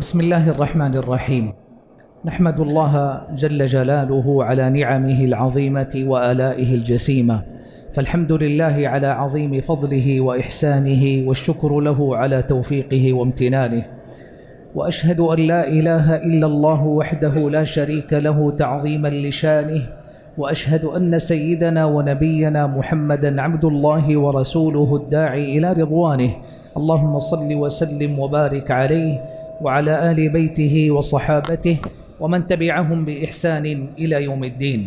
بسم الله الرحمن الرحيم نحمد الله جل جلاله على نعمه العظيمه والائه الجسيمه فالحمد لله على عظيم فضله واحسانه والشكر له على توفيقه وامتنانه واشهد ان لا اله الا الله وحده لا شريك له تعظيما لشانه واشهد ان سيدنا ونبينا محمدا عبد الله ورسوله الداعي الى رضوانه اللهم صل وسلم وبارك عليه وعلى آل بيته وصحابته ومن تبعهم بإحسان إلى يوم الدين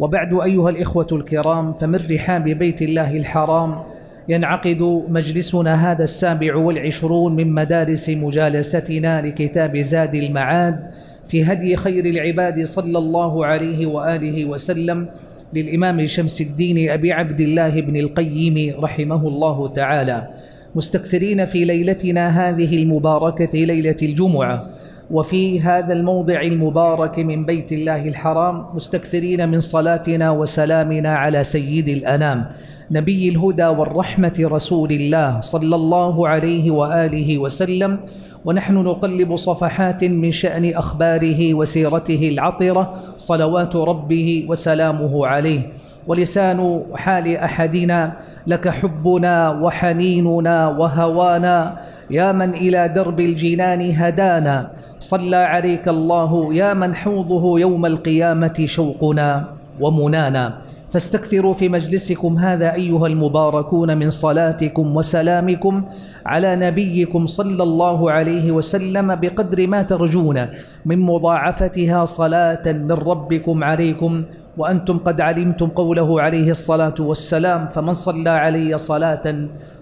وبعد أيها الإخوة الكرام فمن رحاب بيت الله الحرام ينعقد مجلسنا هذا السابع والعشرون من مدارس مجالستنا لكتاب زاد المعاد في هدي خير العباد صلى الله عليه وآله وسلم للإمام شمس الدين أبي عبد الله بن القيم رحمه الله تعالى مستكثرين في ليلتنا هذه المباركة ليلة الجمعة وفي هذا الموضع المبارك من بيت الله الحرام مستكثرين من صلاتنا وسلامنا على سيد الأنام نبي الهدى والرحمة رسول الله صلى الله عليه وآله وسلم ونحن نقلب صفحات من شأن أخباره وسيرته العطرة صلوات ربه وسلامه عليه ولسان حال أحدنا لك حبنا وحنيننا وهوانا يا من إلى درب الجنان هدانا صلى عليك الله يا من حوضه يوم القيامة شوقنا ومنانا فاستكثروا في مجلسكم هذا أيها المباركون من صلاتكم وسلامكم على نبيكم صلى الله عليه وسلم بقدر ما ترجون من مضاعفتها صلاة من ربكم عليكم وأنتم قد علمتم قوله عليه الصلاة والسلام فمن صلى علي صلاة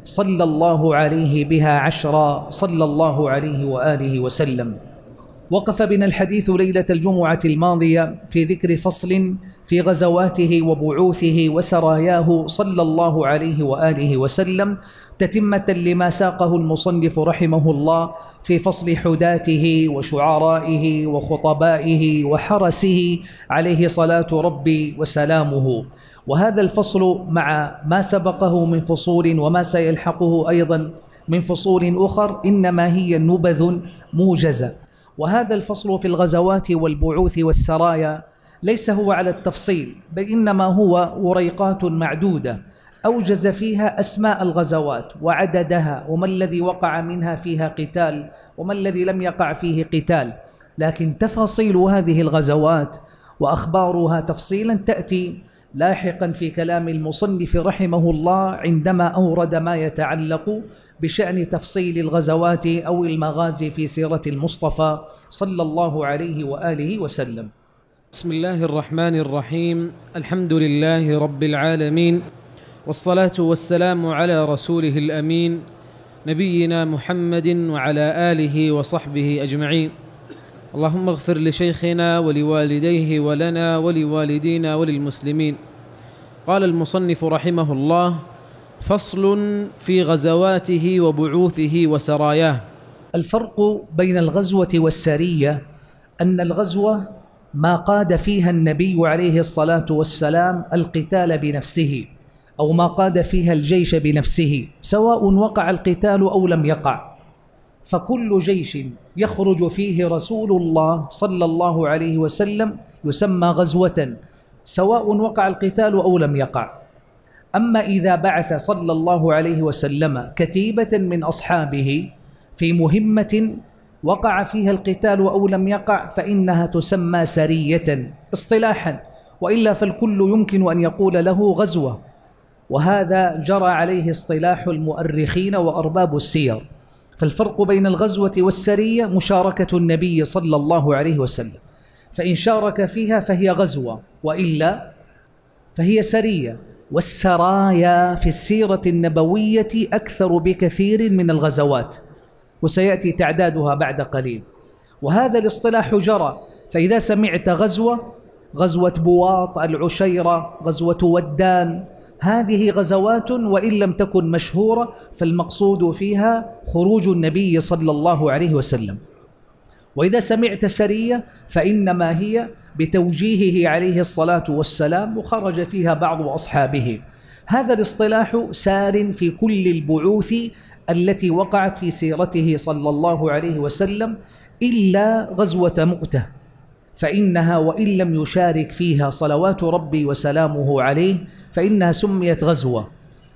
صلى الله عليه بها عشرا صلى الله عليه وآله وسلم وقف بنا الحديث ليلة الجمعة الماضية في ذكر فصل في غزواته وبعوثه وسراياه صلى الله عليه وآله وسلم تتمة لما ساقه المصنف رحمه الله في فصل حداته وشعرائه وخطبائه وحرسه عليه صلاة ربي وسلامه وهذا الفصل مع ما سبقه من فصول وما سيلحقه أيضا من فصول أخر إنما هي نبذ موجزة وهذا الفصل في الغزوات والبعوث والسرايا ليس هو على التفصيل بل إنما هو وريقات معدودة أوجز فيها أسماء الغزوات وعددها وما الذي وقع منها فيها قتال وما الذي لم يقع فيه قتال لكن تفاصيل هذه الغزوات وأخبارها تفصيلا تأتي لاحقا في كلام المصنف رحمه الله عندما أورد ما يتعلق بشأن تفصيل الغزوات أو المغازي في سيرة المصطفى صلى الله عليه وآله وسلم بسم الله الرحمن الرحيم الحمد لله رب العالمين والصلاة والسلام على رسوله الأمين نبينا محمد وعلى آله وصحبه أجمعين اللهم اغفر لشيخنا ولوالديه ولنا ولوالدينا وللمسلمين قال المصنف رحمه الله فصل في غزواته وبعوثه وسراياه الفرق بين الغزوه والسريه ان الغزوه ما قاد فيها النبي عليه الصلاه والسلام القتال بنفسه او ما قاد فيها الجيش بنفسه سواء وقع القتال او لم يقع فكل جيش يخرج فيه رسول الله صلى الله عليه وسلم يسمى غزوه سواء وقع القتال او لم يقع أما إذا بعث صلى الله عليه وسلم كتيبة من أصحابه في مهمة وقع فيها القتال أو لم يقع فإنها تسمى سرية اصطلاحا وإلا فالكل يمكن أن يقول له غزوة وهذا جرى عليه اصطلاح المؤرخين وأرباب السير فالفرق بين الغزوة والسرية مشاركة النبي صلى الله عليه وسلم فإن شارك فيها فهي غزوة وإلا فهي سرية والسرايا في السيرة النبوية أكثر بكثير من الغزوات وسيأتي تعدادها بعد قليل وهذا الاصطلاح جرى فإذا سمعت غزوة غزوة بواط العشيرة غزوة ودان هذه غزوات وإن لم تكن مشهورة فالمقصود فيها خروج النبي صلى الله عليه وسلم واذا سمعت سريه فانما هي بتوجيهه عليه الصلاه والسلام وخرج فيها بعض اصحابه هذا الاصطلاح سار في كل البعوث التي وقعت في سيرته صلى الله عليه وسلم الا غزوه مؤته فانها وان لم يشارك فيها صلوات ربي وسلامه عليه فانها سميت غزوه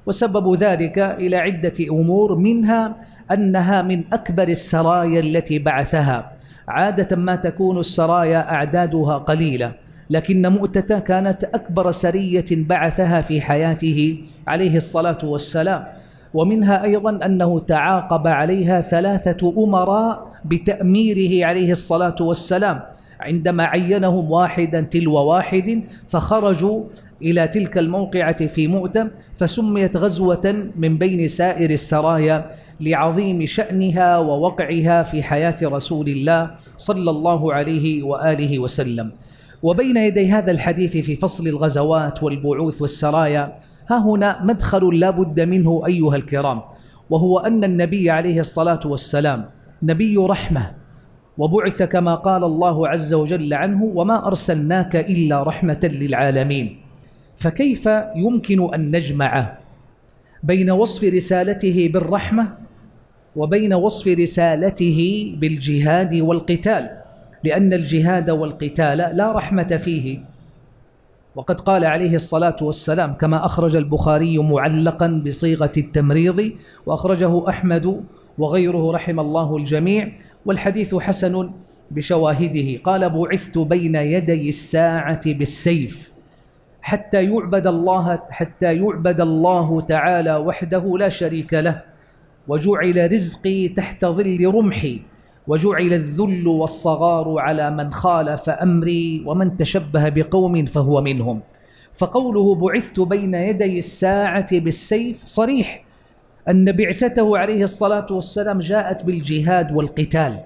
وسبب ذلك الى عده امور منها انها من اكبر السرايا التي بعثها عادة ما تكون السرايا أعدادها قليلة لكن مؤتة كانت أكبر سرية بعثها في حياته عليه الصلاة والسلام ومنها أيضا أنه تعاقب عليها ثلاثة أمراء بتأميره عليه الصلاة والسلام عندما عينهم واحدا تلو واحد فخرجوا إلى تلك الموقعة في مؤتة فسميت غزوة من بين سائر السرايا لعظيم شأنها ووقعها في حياة رسول الله صلى الله عليه وآله وسلم وبين يدي هذا الحديث في فصل الغزوات والبعوث والسرايا ها هنا مدخل لا بد منه أيها الكرام وهو أن النبي عليه الصلاة والسلام نبي رحمة وبعث كما قال الله عز وجل عنه وما أرسلناك إلا رحمة للعالمين فكيف يمكن أن نجمع بين وصف رسالته بالرحمة وبين وصف رسالته بالجهاد والقتال لأن الجهاد والقتال لا رحمة فيه وقد قال عليه الصلاة والسلام كما أخرج البخاري معلقا بصيغة التمريض وأخرجه أحمد وغيره رحم الله الجميع والحديث حسن بشواهده قال بعثت بين يدي الساعة بالسيف حتى يعبد الله حتى يعبد الله تعالى وحده لا شريك له وجعل رزقي تحت ظل رمحي وجعل الذل والصغار على من خالف امري ومن تشبه بقوم فهو منهم فقوله بعثت بين يدي الساعه بالسيف صريح ان بعثته عليه الصلاه والسلام جاءت بالجهاد والقتال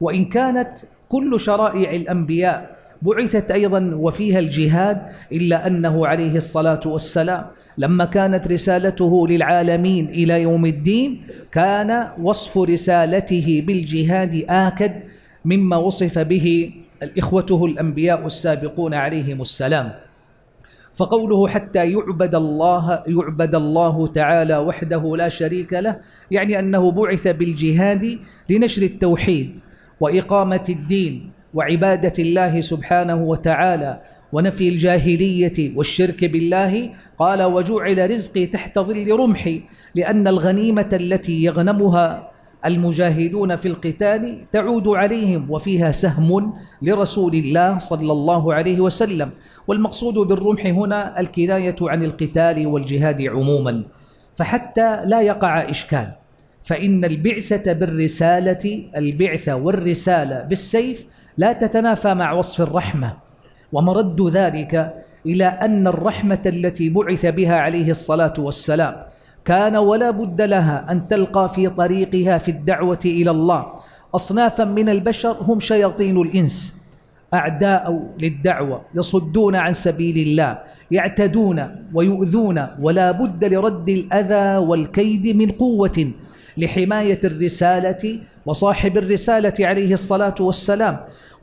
وان كانت كل شرائع الانبياء بعثت ايضا وفيها الجهاد الا انه عليه الصلاه والسلام لما كانت رسالته للعالمين الى يوم الدين كان وصف رسالته بالجهاد اكد مما وصف به اخوته الانبياء السابقون عليهم السلام فقوله حتى يعبد الله يعبد الله تعالى وحده لا شريك له يعني انه بعث بالجهاد لنشر التوحيد واقامه الدين وعباده الله سبحانه وتعالى ونفي الجاهلية والشرك بالله قال وجعل رزقي تحت ظل رمحي لأن الغنيمة التي يغنمها المجاهدون في القتال تعود عليهم وفيها سهم لرسول الله صلى الله عليه وسلم والمقصود بالرمح هنا الكناية عن القتال والجهاد عموما فحتى لا يقع إشكال فإن البعثة بالرسالة البعثة والرسالة بالسيف لا تتنافى مع وصف الرحمة ومرد ذلك إلى أن الرحمة التي بعث بها عليه الصلاة والسلام كان ولا بد لها أن تلقى في طريقها في الدعوة إلى الله أصنافا من البشر هم شياطين الإنس أعداء للدعوة يصدون عن سبيل الله يعتدون ويؤذون ولا بد لرد الأذى والكيد من قوة لحماية الرسالة وصاحب الرسالة عليه الصلاة والسلام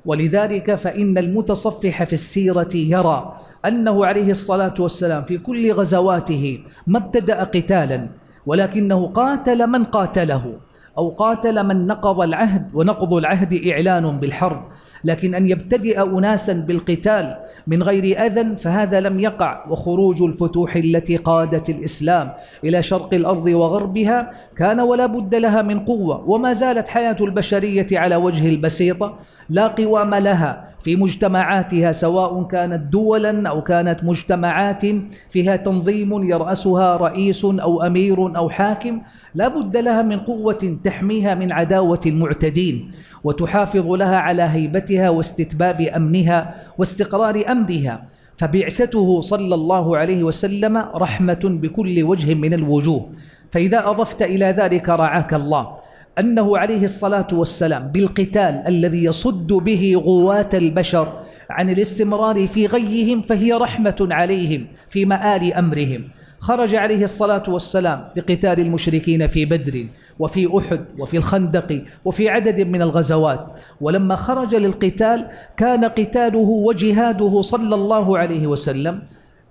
ولذلك فإن المتصفح في السيرة يرى أنه عليه الصلاة والسلام في كل غزواته ما ابتدأ قتالا ولكنه قاتل من قاتله أو قاتل من نقض العهد ونقض العهد إعلان بالحرب لكن أن يبتدئ أناسا بالقتال من غير أذى فهذا لم يقع وخروج الفتوح التي قادت الإسلام إلى شرق الأرض وغربها كان ولا بد لها من قوة وما زالت حياة البشرية على وجه البسيطة لا قوام لها في مجتمعاتها سواء كانت دولا او كانت مجتمعات فيها تنظيم يراسها رئيس او امير او حاكم لا بد لها من قوه تحميها من عداوه المعتدين وتحافظ لها على هيبتها واستتباب امنها واستقرار امرها فبعثته صلى الله عليه وسلم رحمه بكل وجه من الوجوه فاذا اضفت الى ذلك رعاك الله أنه عليه الصلاة والسلام بالقتال الذي يصد به غواة البشر عن الاستمرار في غيهم فهي رحمة عليهم في مآل أمرهم خرج عليه الصلاة والسلام لقتال المشركين في بدر وفي أحد وفي الخندق وفي عدد من الغزوات ولما خرج للقتال كان قتاله وجهاده صلى الله عليه وسلم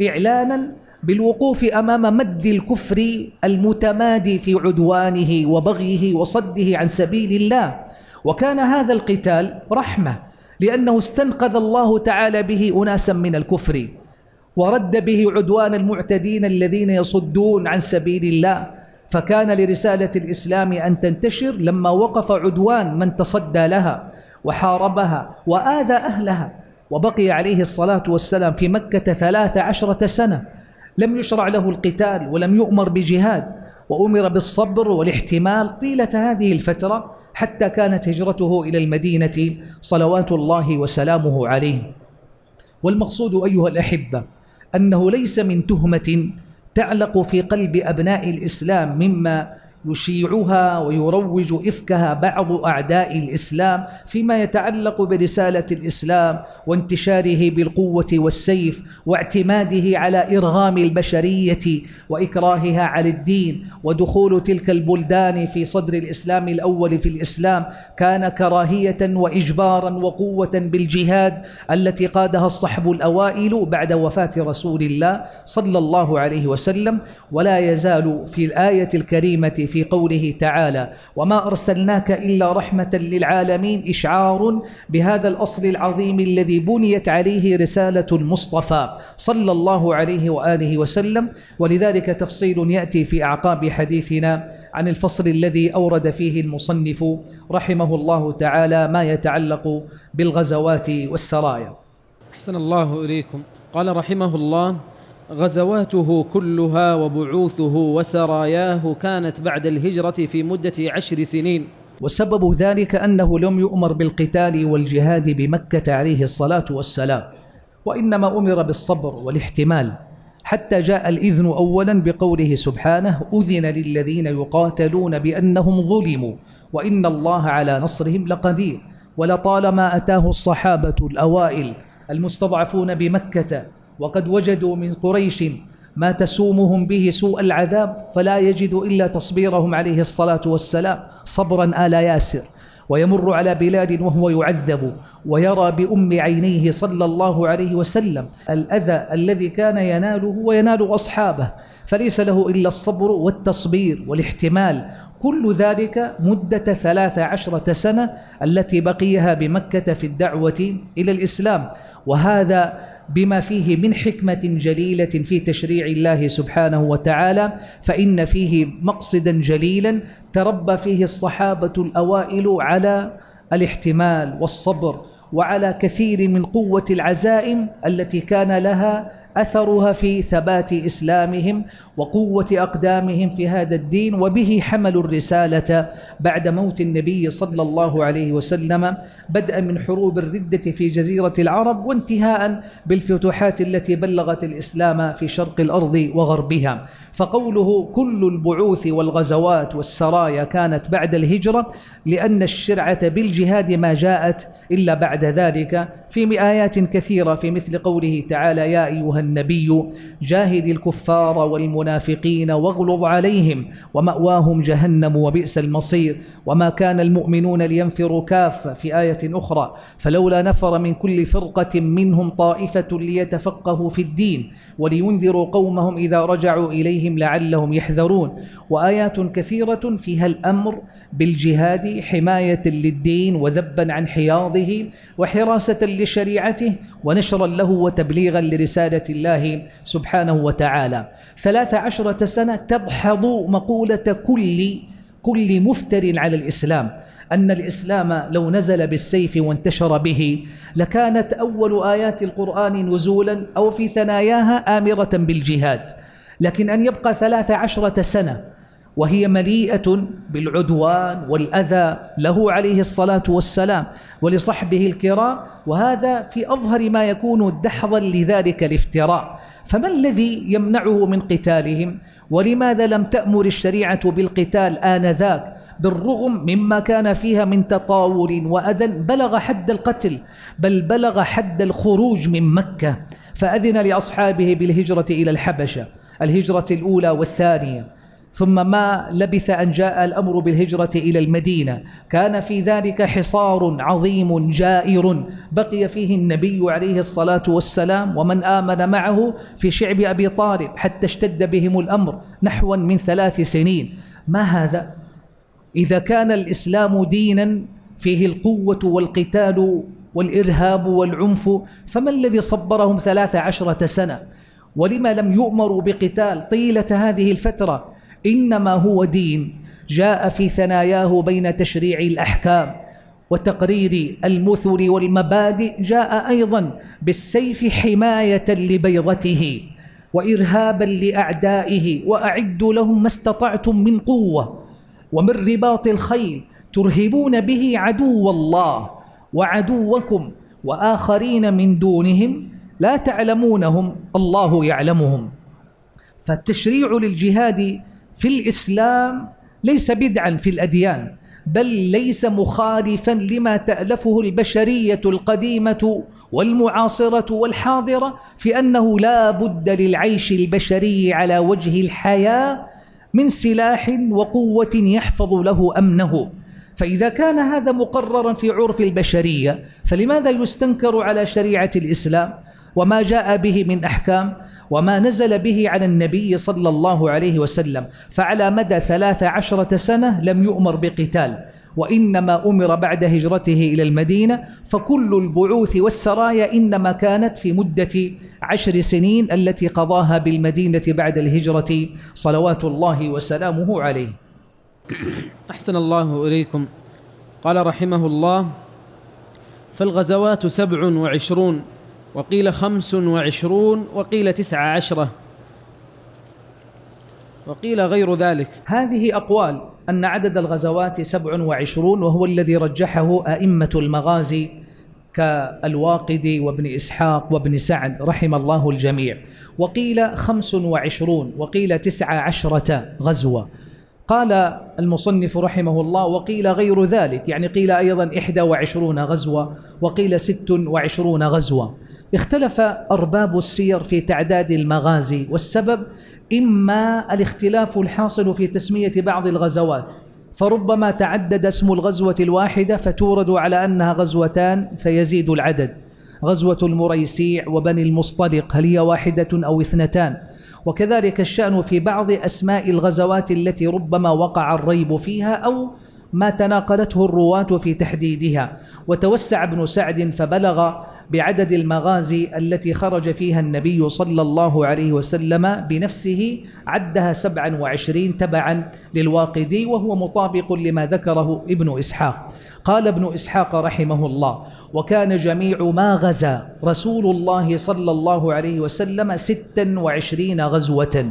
إعلانا بالوقوف امام مد الكفر المتمادي في عدوانه وبغيه وصده عن سبيل الله وكان هذا القتال رحمه لانه استنقذ الله تعالى به اناسا من الكفر ورد به عدوان المعتدين الذين يصدون عن سبيل الله فكان لرساله الاسلام ان تنتشر لما وقف عدوان من تصدى لها وحاربها واذى اهلها وبقي عليه الصلاه والسلام في مكه ثلاث عشره سنه لم يشرع له القتال ولم يؤمر بجهاد وأمر بالصبر والاحتمال طيلة هذه الفترة حتى كانت هجرته إلى المدينة صلوات الله وسلامه عليه والمقصود أيها الأحبة أنه ليس من تهمة تعلق في قلب أبناء الإسلام مما يشيعها ويروج افكها بعض اعداء الاسلام فيما يتعلق برساله الاسلام وانتشاره بالقوه والسيف واعتماده على ارغام البشريه واكراهها على الدين ودخول تلك البلدان في صدر الاسلام الاول في الاسلام كان كراهيه واجبارا وقوه بالجهاد التي قادها الصحب الاوائل بعد وفاه رسول الله صلى الله عليه وسلم ولا يزال في الايه الكريمه في قوله تعالى وما أرسلناك إلا رحمة للعالمين إشعار بهذا الأصل العظيم الذي بنيت عليه رسالة المصطفى صلى الله عليه وآله وسلم ولذلك تفصيل يأتي في أعقاب حديثنا عن الفصل الذي أورد فيه المصنف رحمه الله تعالى ما يتعلق بالغزوات والسرايا أحسن الله إليكم قال رحمه الله غزواته كلها وبعوثه وسراياه كانت بعد الهجرة في مدة عشر سنين وسبب ذلك أنه لم يؤمر بالقتال والجهاد بمكة عليه الصلاة والسلام وإنما أمر بالصبر والاحتمال حتى جاء الإذن أولا بقوله سبحانه أذن للذين يقاتلون بأنهم ظلموا وإن الله على نصرهم لقدير ولطالما أتاه الصحابة الأوائل المستضعفون بمكة وقد وجدوا من قريش ما تسومهم به سوء العذاب فلا يجد إلا تصبيرهم عليه الصلاة والسلام صبرا آل ياسر ويمر على بلاد وهو يعذب ويرى بأم عينيه صلى الله عليه وسلم الأذى الذي كان يناله وينال أصحابه فليس له إلا الصبر والتصبير والاحتمال كل ذلك مدة ثلاث عشرة سنة التي بقيها بمكة في الدعوة إلى الإسلام وهذا بما فيه من حكمة جليلة في تشريع الله سبحانه وتعالى فإن فيه مقصدا جليلا تربى فيه الصحابة الأوائل على الاحتمال والصبر وعلى كثير من قوة العزائم التي كان لها أثرها في ثبات إسلامهم وقوة أقدامهم في هذا الدين وبه حملوا الرسالة بعد موت النبي صلى الله عليه وسلم بدءا من حروب الردة في جزيرة العرب وانتهاء بالفتوحات التي بلغت الإسلام في شرق الأرض وغربها فقوله كل البعوث والغزوات والسرايا كانت بعد الهجرة لأن الشرعة بالجهاد ما جاءت إلا بعد ذلك في آيات كثيرة في مثل قوله تعالى يا أيها النبي جاهد الكفار والمنافقين واغلظ عليهم ومأواهم جهنم وبئس المصير وما كان المؤمنون لينفروا كافة في آية أخرى فلولا نفر من كل فرقة منهم طائفة ليتفقهوا في الدين ولينذروا قومهم إذا رجعوا إليهم لعلهم يحذرون وآيات كثيرة فيها الأمر بالجهاد حماية للدين وذبا عن حياضه وحراسة لشريعته ونشرا له وتبليغا لرسالة الله سبحانه وتعالى ثلاث عشرة سنة تدحض مقولة كل كل مفتر على الإسلام أن الإسلام لو نزل بالسيف وانتشر به لكانت أول آيات القرآن نزولا أو في ثناياها آمرة بالجهاد لكن أن يبقى ثلاث عشرة سنة وهي مليئة بالعدوان والأذى له عليه الصلاة والسلام ولصحبه الكرام وهذا في أظهر ما يكون دحضا لذلك الافتراء فما الذي يمنعه من قتالهم ولماذا لم تأمر الشريعة بالقتال آنذاك بالرغم مما كان فيها من تطاول وأذى بلغ حد القتل بل بلغ حد الخروج من مكة فأذن لأصحابه بالهجرة إلى الحبشة الهجرة الأولى والثانية ثم ما لبث أن جاء الأمر بالهجرة إلى المدينة كان في ذلك حصار عظيم جائر بقي فيه النبي عليه الصلاة والسلام ومن آمن معه في شعب أبي طالب حتى اشتد بهم الأمر نحوا من ثلاث سنين ما هذا؟ إذا كان الإسلام دينا فيه القوة والقتال والإرهاب والعنف فما الذي صبرهم ثلاث عشرة سنة؟ ولما لم يؤمروا بقتال طيلة هذه الفترة انما هو دين جاء في ثناياه بين تشريع الاحكام وتقرير المثل والمبادئ جاء ايضا بالسيف حمايه لبيضته وارهابا لاعدائه واعدوا لهم ما استطعتم من قوه ومن رباط الخيل ترهبون به عدو الله وعدوكم واخرين من دونهم لا تعلمونهم الله يعلمهم فالتشريع للجهاد في الإسلام ليس بدعا في الأديان بل ليس مخالفا لما تألفه البشرية القديمة والمعاصرة والحاضرة في أنه لا بد للعيش البشري على وجه الحياة من سلاح وقوة يحفظ له أمنه فإذا كان هذا مقررا في عرف البشرية فلماذا يستنكر على شريعة الإسلام؟ وما جاء به من أحكام وما نزل به على النبي صلى الله عليه وسلم فعلى مدى ثلاث عشرة سنة لم يؤمر بقتال وإنما أمر بعد هجرته إلى المدينة فكل البعوث والسرايا إنما كانت في مدة عشر سنين التي قضاها بالمدينة بعد الهجرة صلوات الله وسلامه عليه أحسن الله إليكم قال رحمه الله فالغزوات سبع وعشرون وقيل خمس وعشرون وقيل تسعة عشرة وقيل غير ذلك هذه أقوال أن عدد الغزوات سبع وعشرون وهو الذي رجحه أئمة المغازي كالواقدي وابن إسحاق وابن سعد رحم الله الجميع وقيل خمس وعشرون وقيل تسع عشرة غزوة قال المصنف رحمه الله وقيل غير ذلك يعني قيل أيضا إحدى وعشرون غزوة وقيل ست وعشرون غزوة اختلف أرباب السير في تعداد المغازي والسبب إما الاختلاف الحاصل في تسمية بعض الغزوات فربما تعدد اسم الغزوة الواحدة فتورد على أنها غزوتان فيزيد العدد غزوة المريسيع وبني المصطلق هل هي واحدة أو اثنتان وكذلك الشأن في بعض أسماء الغزوات التي ربما وقع الريب فيها أو ما تناقلته الرواة في تحديدها وتوسع ابن سعد فبلغ بعدد المغازي التي خرج فيها النبي صلى الله عليه وسلم بنفسه عدها سبعا وعشرين تبعا للواقدي وهو مطابق لما ذكره ابن إسحاق قال ابن إسحاق رحمه الله وكان جميع ما غزا رسول الله صلى الله عليه وسلم ستا وعشرين غزوة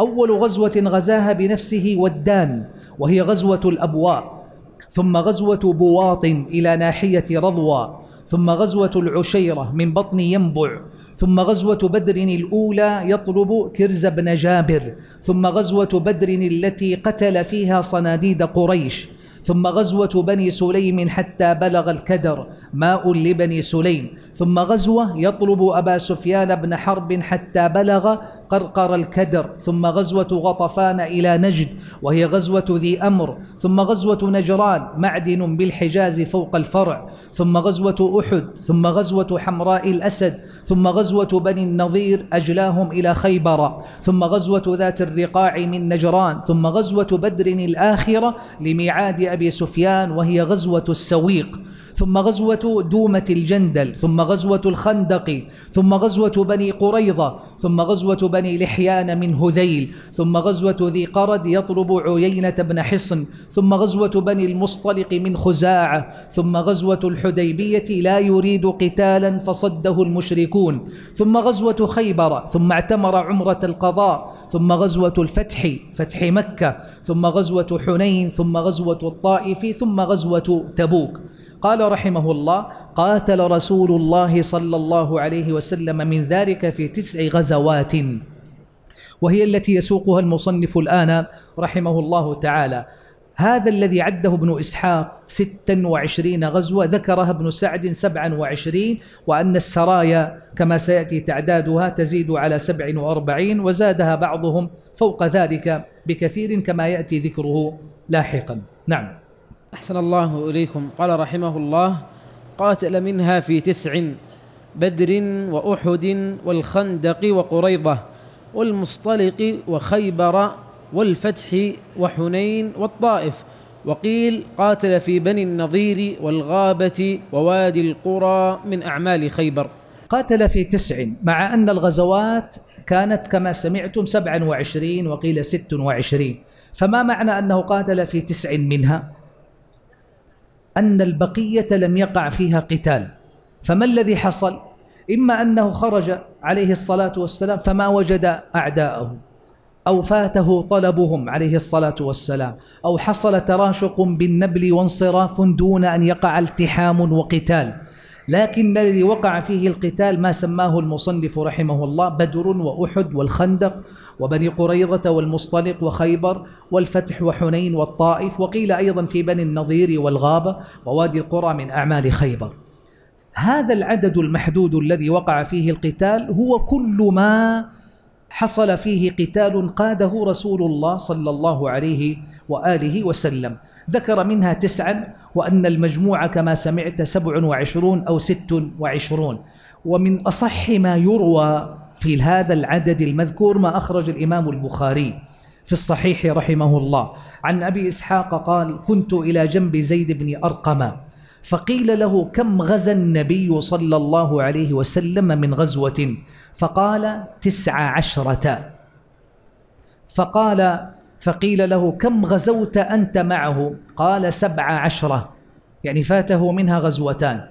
أول غزوة غزاها بنفسه ودان وهي غزوة الأبواء ثم غزوة بواط إلى ناحية رضوى ثم غزوة العشيرة من بطن ينبع ثم غزوة بدر الأولى يطلب كرز بن جابر ثم غزوة بدر التي قتل فيها صناديد قريش ثم غزوة بني سليم حتى بلغ الكدر ماء لبني سليم ثم غزوة يطلب أبا سفيان بن حرب حتى بلغ قرقر الكدر ثم غزوة غطفان إلى نجد وهي غزوة ذي أمر ثم غزوة نجران معدن بالحجاز فوق الفرع ثم غزوة أحد ثم غزوة حمراء الأسد ثم غزوة بني النظير أجلاهم إلى خيبر ثم غزوة ذات الرقاع من نجران ثم غزوة بدر الآخرة لميعاد أبي سفيان وهي غزوة السويق ثم غزوة دومة الجندل ثم غزوة الخندق ثم غزوة بني قريظة ثم غزوة بني بني لحيان من هذيل ثم غزوة ذي قرد يطلب عيينة بن حصن ثم غزوة بني المصطلق من خزاعة ثم غزوة الحديبية لا يريد قتالا فصده المشركون ثم غزوة خيبر ثم اعتمر عمرة القضاء ثم غزوة الفتح فتح مكة ثم غزوة حنين ثم غزوة الطائف ثم غزوة تبوك قال رحمه الله قاتل رسول الله صلى الله عليه وسلم من ذلك في تسع غزوات وهي التي يسوقها المصنف الآن رحمه الله تعالى هذا الذي عده ابن إسحاق ستا وعشرين غزوة ذكرها ابن سعد سبعا وعشرين وأن السرايا كما سيأتي تعدادها تزيد على سبع وأربعين وزادها بعضهم فوق ذلك بكثير كما يأتي ذكره لاحقا نعم أحسن الله إليكم قال رحمه الله قاتل منها في تسع بدر وأحد والخندق وقريضة والمصطلق وخيبر والفتح وحنين والطائف وقيل قاتل في بني النظير والغابة ووادي القرى من أعمال خيبر قاتل في تسع مع أن الغزوات كانت كما سمعتم سبعا وعشرين وقيل ست وعشرين فما معنى أنه قاتل في تسع منها أن البقية لم يقع فيها قتال فما الذي حصل إما أنه خرج عليه الصلاة والسلام فما وجد أعداءه أو فاته طلبهم عليه الصلاة والسلام أو حصل تراشق بالنبل وانصراف دون أن يقع التحام وقتال لكن الذي وقع فيه القتال ما سماه المصنف رحمه الله بدر وأحد والخندق وبني قريظة والمصطلق وخيبر والفتح وحنين والطائف وقيل أيضا في بني النظير والغابة ووادي القرى من أعمال خيبر هذا العدد المحدود الذي وقع فيه القتال هو كل ما حصل فيه قتال قاده رسول الله صلى الله عليه وآله وسلم ذكر منها تسعا وأن المجموعة كما سمعت سبع وعشرون أو ست وعشرون ومن أصح ما يروى في هذا العدد المذكور ما أخرج الإمام البخاري في الصحيح رحمه الله عن أبي إسحاق قال كنت إلى جنب زيد بن أرقم فقيل له كم غزا النبي صلى الله عليه وسلم من غزوة فقال تسع عشرة فقال فقيل له كم غزوت أنت معه قال سبع عشرة يعني فاته منها غزوتان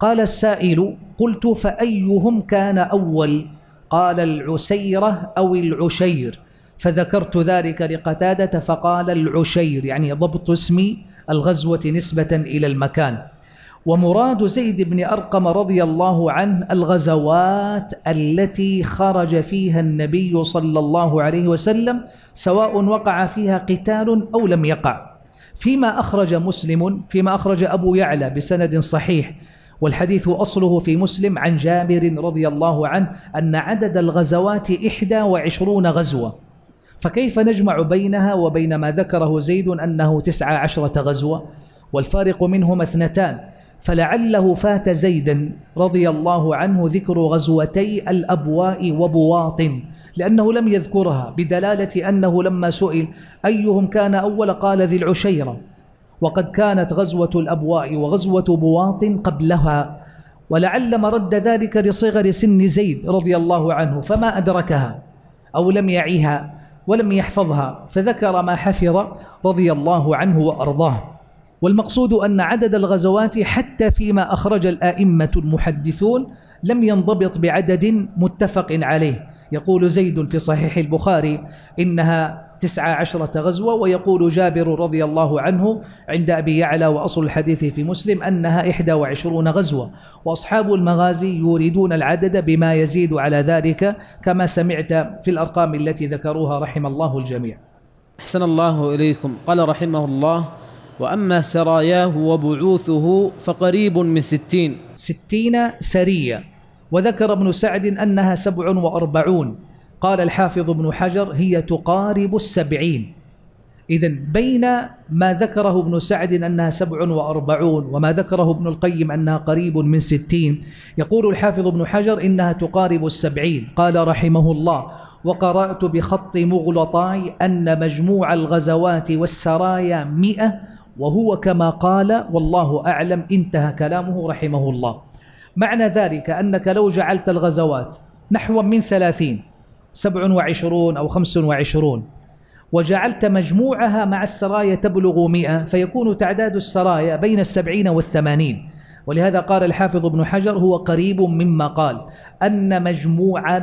قال السائل قلت فأيهم كان أول قال العسيرة أو العشير فذكرت ذلك لقتادة فقال العشير يعني ضبط اسم الغزوة نسبة إلى المكان ومراد زيد بن أرقم رضي الله عنه الغزوات التي خرج فيها النبي صلى الله عليه وسلم سواء وقع فيها قتال أو لم يقع فيما أخرج مسلم فيما أخرج أبو يعلى بسند صحيح والحديث أصله في مسلم عن جابر رضي الله عنه أن عدد الغزوات إحدى وعشرون غزوة فكيف نجمع بينها وبين ما ذكره زيد أنه تسعة عشرة غزوة والفارق منهما اثنتان فلعله فات زيدا رضي الله عنه ذكر غزوتي الأبواء وبواطن لأنه لم يذكرها بدلالة أنه لما سئل أيهم كان أول قال ذي العشيرة وقد كانت غزوة الأبواء وغزوة بواطن قبلها ولعل مرد ذلك لصغر سن زيد رضي الله عنه فما أدركها أو لم يعيها ولم يحفظها فذكر ما حفظ رضي الله عنه وأرضاه والمقصود أن عدد الغزوات حتى فيما أخرج الآئمة المحدثون لم ينضبط بعدد متفق عليه يقول زيد في صحيح البخاري إنها تسعة عشرة غزوة ويقول جابر رضي الله عنه عند أبي يعلى وأصل الحديث في مسلم أنها إحدى وعشرون غزوة وأصحاب المغازي يريدون العدد بما يزيد على ذلك كما سمعت في الأرقام التي ذكروها رحم الله الجميع أحسن الله إليكم قال رحمه الله وأما سراياه وبعوثه فقريب من ستين ستين سرية وذكر ابن سعد أنها سبع وأربعون قال الحافظ ابن حجر هي تقارب السبعين إذا بين ما ذكره ابن سعد أنها سبع وأربعون وما ذكره ابن القيم أنها قريب من ستين يقول الحافظ ابن حجر إنها تقارب السبعين قال رحمه الله وقرأت بخط مغلطاي أن مجموع الغزوات والسرايا مئة وهو كما قال والله أعلم انتهى كلامه رحمه الله معنى ذلك أنك لو جعلت الغزوات نحو من ثلاثين سبع وعشرون أو خمس وعشرون وجعلت مجموعها مع السرايا تبلغ مئة فيكون تعداد السرايا بين السبعين والثمانين ولهذا قال الحافظ ابن حجر هو قريب مما قال أن مجموع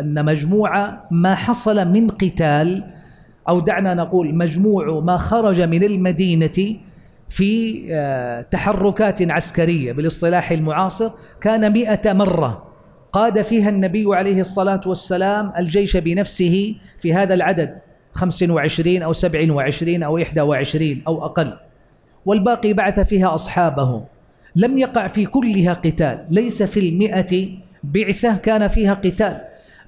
أن مجموع ما حصل من قتال أو دعنا نقول مجموع ما خرج من المدينة في آه، تحركات عسكرية بالاصطلاح المعاصر كان مئة مرة قاد فيها النبي عليه الصلاة والسلام الجيش بنفسه في هذا العدد خمس وعشرين أو سبع وعشرين أو إحدى وعشرين أو أقل والباقي بعث فيها أصحابه لم يقع في كلها قتال ليس في المئة بعثة كان فيها قتال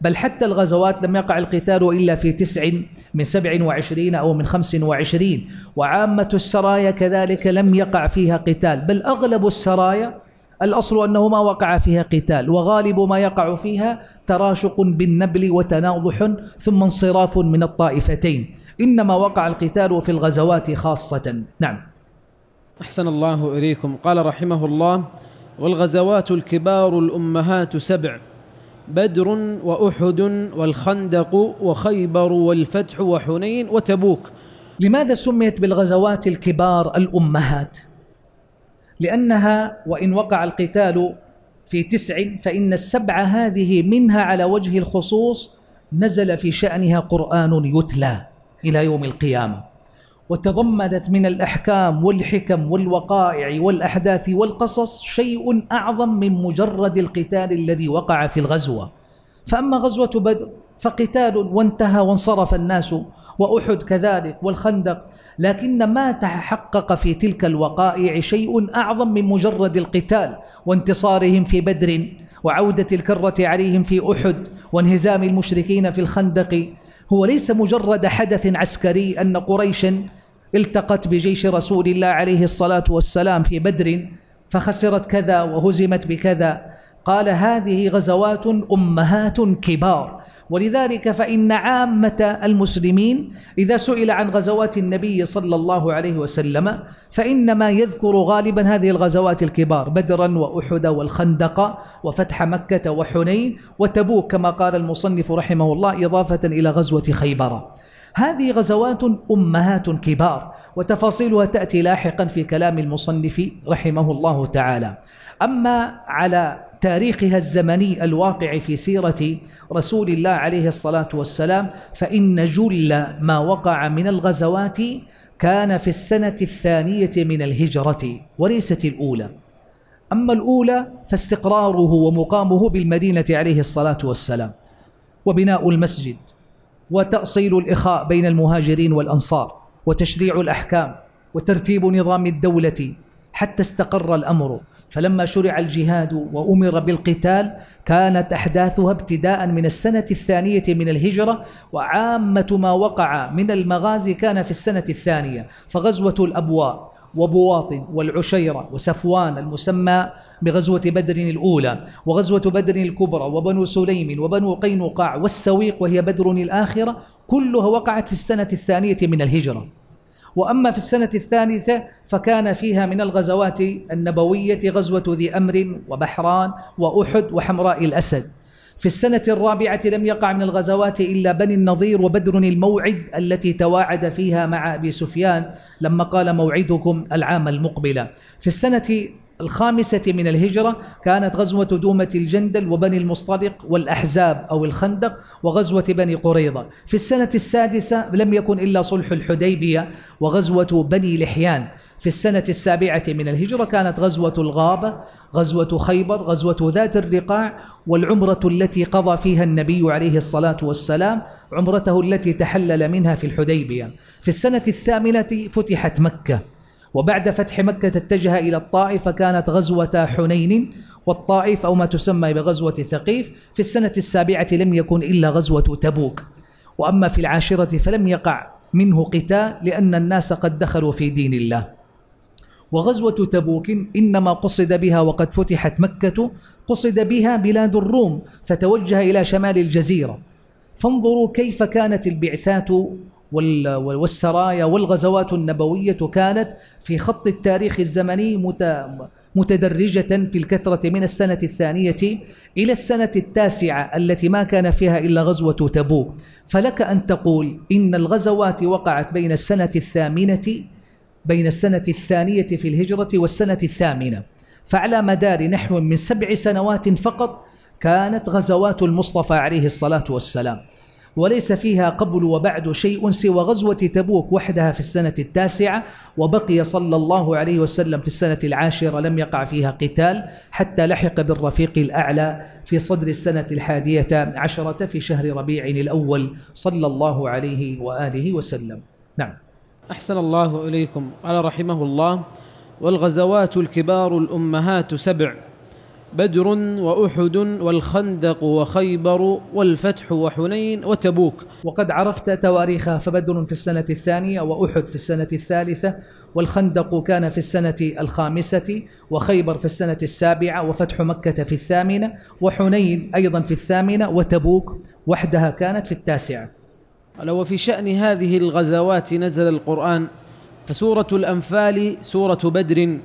بل حتى الغزوات لم يقع القتال إلا في تسع من سبع وعشرين أو من خمس وعشرين وعامة السرايا كذلك لم يقع فيها قتال بل أغلب السرايا الأصل أنه ما وقع فيها قتال وغالب ما يقع فيها تراشق بالنبل وتناضح ثم انصراف من الطائفتين إنما وقع القتال في الغزوات خاصة نعم أحسن الله إليكم قال رحمه الله والغزوات الكبار الأمهات سبع بدر وأحد والخندق وخيبر والفتح وحنين وتبوك لماذا سميت بالغزوات الكبار الأمهات؟ لأنها وإن وقع القتال في تسع فإن السبع هذه منها على وجه الخصوص نزل في شأنها قرآن يتلى إلى يوم القيامة وتضمنت من الأحكام والحكم والوقائع والأحداث والقصص شيء أعظم من مجرد القتال الذي وقع في الغزوة فأما غزوة بدر فقتال وانتهى وانصرف الناس وأحد كذلك والخندق لكن ما تحقق في تلك الوقائع شيء أعظم من مجرد القتال وانتصارهم في بدر وعودة الكرة عليهم في أحد وانهزام المشركين في الخندق هو ليس مجرد حدث عسكري أن قريشا التقت بجيش رسول الله عليه الصلاة والسلام في بدر فخسرت كذا وهزمت بكذا قال هذه غزوات أمهات كبار ولذلك فإن عامة المسلمين إذا سئل عن غزوات النبي صلى الله عليه وسلم فإنما يذكر غالبا هذه الغزوات الكبار بدرا وأحد والخندق وفتح مكة وحنين وتبوك كما قال المصنف رحمه الله إضافة إلى غزوة خيبر هذه غزوات أمهات كبار وتفاصيلها تأتي لاحقا في كلام المصنف رحمه الله تعالى أما على تاريخها الزمني الواقع في سيرة رسول الله عليه الصلاة والسلام فإن جل ما وقع من الغزوات كان في السنة الثانية من الهجرة وليست الأولى أما الأولى فاستقراره ومقامه بالمدينة عليه الصلاة والسلام وبناء المسجد وتأصيل الإخاء بين المهاجرين والأنصار وتشريع الأحكام وترتيب نظام الدولة حتى استقر الأمر فلما شرع الجهاد وأمر بالقتال كانت أحداثها ابتداء من السنة الثانية من الهجرة وعامة ما وقع من المغازي كان في السنة الثانية فغزوة الأبواء وبواطن والعشيرة وسفوان المسمى بغزوة بدر الأولى وغزوة بدر الكبرى وبنو سليم وبنو قينقاع والسويق وهي بدر الآخرة كلها وقعت في السنة الثانية من الهجرة وأما في السنة الثالثة فكان فيها من الغزوات النبوية غزوة ذي أمر وبحران وأحد وحمراء الأسد في السنة الرابعة لم يقع من الغزوات إلا بني النظير وبدر الموعد التي تواعد فيها مع أبي سفيان لما قال موعدكم العام المقبلة في السنة الخامسة من الهجرة كانت غزوة دومة الجندل وبني المصطلق والأحزاب أو الخندق وغزوة بني قريظة في السنة السادسة لم يكن إلا صلح الحديبية وغزوة بني لحيان في السنة السابعة من الهجرة كانت غزوة الغابة غزوة خيبر غزوة ذات الرقاع والعمرة التي قضى فيها النبي عليه الصلاة والسلام عمرته التي تحلل منها في الحديبية في السنة الثامنة فتحت مكة وبعد فتح مكة اتجه إلى الطائف فكانت غزوة حنين والطائف أو ما تسمى بغزوة ثقيف في السنة السابعة لم يكن إلا غزوة تبوك وأما في العاشرة فلم يقع منه قتال لأن الناس قد دخلوا في دين الله وغزوة تبوك إنما قصد بها وقد فتحت مكة قصد بها بلاد الروم فتوجه إلى شمال الجزيرة فانظروا كيف كانت البعثات والسرايا والغزوات النبوية كانت في خط التاريخ الزمني متدرجة في الكثرة من السنة الثانية إلى السنة التاسعة التي ما كان فيها إلا غزوة تبوك فلك أن تقول إن الغزوات وقعت بين السنة الثامنة بين السنة الثانية في الهجرة والسنة الثامنة فعلى مدار نحو من سبع سنوات فقط كانت غزوات المصطفى عليه الصلاة والسلام وليس فيها قبل وبعد شيء سوى غزوة تبوك وحدها في السنة التاسعة وبقي صلى الله عليه وسلم في السنة العاشرة لم يقع فيها قتال حتى لحق بالرفيق الأعلى في صدر السنة الحادية عشرة في شهر ربيع الأول صلى الله عليه وآله وسلم نعم أحسن الله إليكم قال رحمه الله والغزوات الكبار الأمهات سبع بدر واحد والخندق وخيبر والفتح وحنين وتبوك وقد عرفت تواريخها فبدر في السنه الثانيه واحد في السنه الثالثه والخندق كان في السنه الخامسه وخيبر في السنه السابعه وفتح مكه في الثامنه وحنين ايضا في الثامنه وتبوك وحدها كانت في التاسعه. لو في شان هذه الغزوات نزل القران فسوره الانفال سوره بدر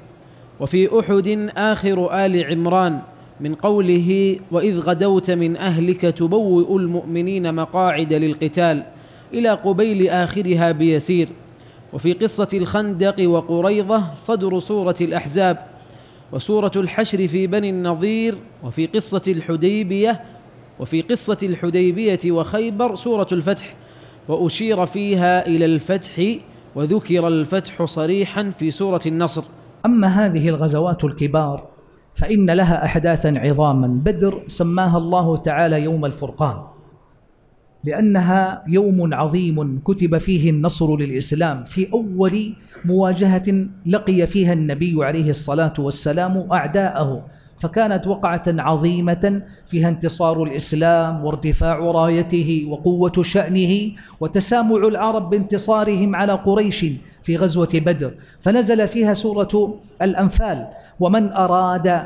وفي أحد آخر آل عمران من قوله وإذ غدوت من أهلك تبوئ المؤمنين مقاعد للقتال إلى قبيل آخرها بيسير وفي قصة الخندق وقريضة صدر سورة الأحزاب وسورة الحشر في بني النظير وفي قصة الحديبية وفي قصة الحديبية وخيبر سورة الفتح وأشير فيها إلى الفتح وذكر الفتح صريحا في سورة النصر أما هذه الغزوات الكبار فإن لها أحداثا عظاما بدر سماها الله تعالى يوم الفرقان لأنها يوم عظيم كتب فيه النصر للإسلام في أول مواجهة لقي فيها النبي عليه الصلاة والسلام أعداءه فكانت وقعة عظيمة فيها انتصار الإسلام وارتفاع رايته وقوة شأنه وتسامع العرب بانتصارهم على قريش في غزوة بدر فنزل فيها سورة الأنفال ومن أراد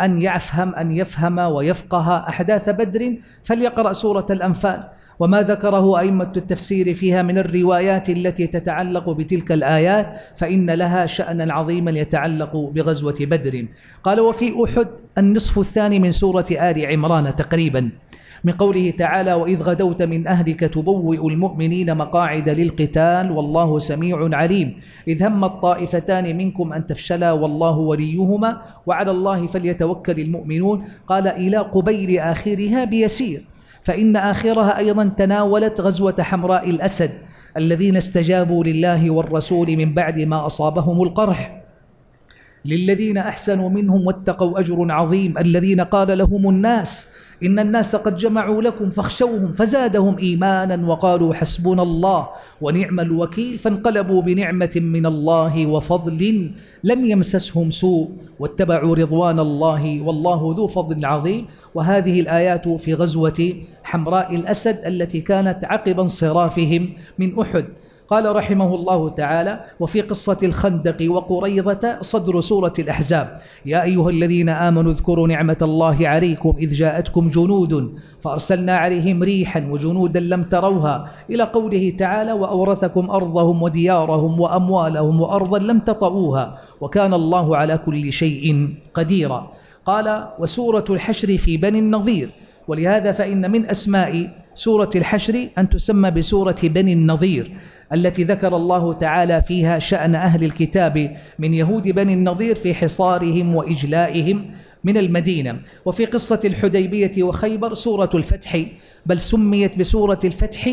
أن يفهم أن يفهم ويفقه أحداث بدر فليقرأ سورة الأنفال وما ذكره أئمة التفسير فيها من الروايات التي تتعلق بتلك الآيات فإن لها شأنا عظيما يتعلق بغزوة بدر قال وفي أحد النصف الثاني من سورة آل عمران تقريبا من قوله تعالى وإذ غدوت من أهلك تبوئ المؤمنين مقاعد للقتال والله سميع عليم إذ هم الطائفتان منكم أن تفشلا والله وليهما وعلى الله فليتوكل المؤمنون قال إلى قبيل آخرها بيسير فإن آخرها أيضا تناولت غزوة حمراء الأسد الذين استجابوا لله والرسول من بعد ما أصابهم القرح للذين احسنوا منهم واتقوا اجر عظيم الذين قال لهم الناس ان الناس قد جمعوا لكم فاخشوهم فزادهم ايمانا وقالوا حسبنا الله ونعم الوكيل فانقلبوا بنعمه من الله وفضل لم يمسسهم سوء واتبعوا رضوان الله والله ذو فضل عظيم وهذه الايات في غزوه حمراء الاسد التي كانت عقب انصرافهم من احد قال رحمه الله تعالى وفي قصة الخندق وقريضة صدر سورة الأحزاب يا أيها الذين آمنوا اذكروا نعمة الله عليكم إذ جاءتكم جنود فأرسلنا عليهم ريحا وجنودا لم تروها إلى قوله تعالى وأورثكم أرضهم وديارهم وأموالهم وأرضا لم تطؤوها وكان الله على كل شيء قديرا قال وسورة الحشر في بني النظير ولهذا فإن من أسماء سورة الحشر أن تسمى بسورة بني النظير التي ذكر الله تعالى فيها شأن أهل الكتاب من يهود بني النظير في حصارهم وإجلائهم من المدينة وفي قصة الحديبية وخيبر سورة الفتح بل سميت بسورة الفتح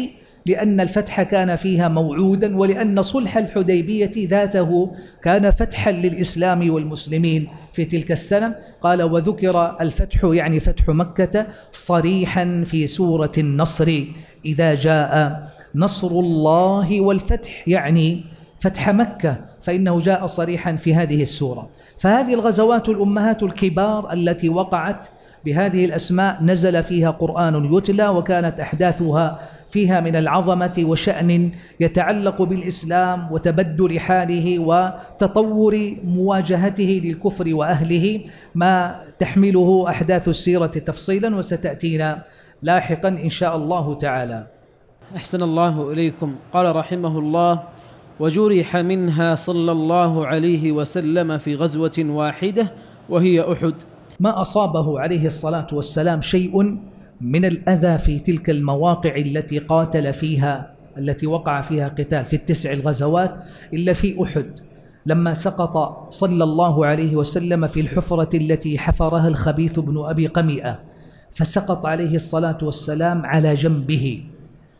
لأن الفتح كان فيها موعودا ولأن صلح الحديبية ذاته كان فتحا للإسلام والمسلمين في تلك السنة قال وذكر الفتح يعني فتح مكة صريحا في سورة النصر إذا جاء نصر الله والفتح يعني فتح مكة فإنه جاء صريحا في هذه السورة فهذه الغزوات الأمهات الكبار التي وقعت بهذه الأسماء نزل فيها قرآن يتلى وكانت أحداثها فيها من العظمة وشأن يتعلق بالإسلام وتبدل حاله وتطور مواجهته للكفر وأهله ما تحمله أحداث السيرة تفصيلا وستأتينا لاحقا إن شاء الله تعالى أحسن الله إليكم قال رحمه الله وجرح منها صلى الله عليه وسلم في غزوة واحدة وهي أحد ما أصابه عليه الصلاة والسلام شيء من الأذى في تلك المواقع التي قاتل فيها التي وقع فيها قتال في التسع الغزوات إلا في أحد لما سقط صلى الله عليه وسلم في الحفرة التي حفرها الخبيث بن أبي قمئة فسقط عليه الصلاة والسلام على جنبه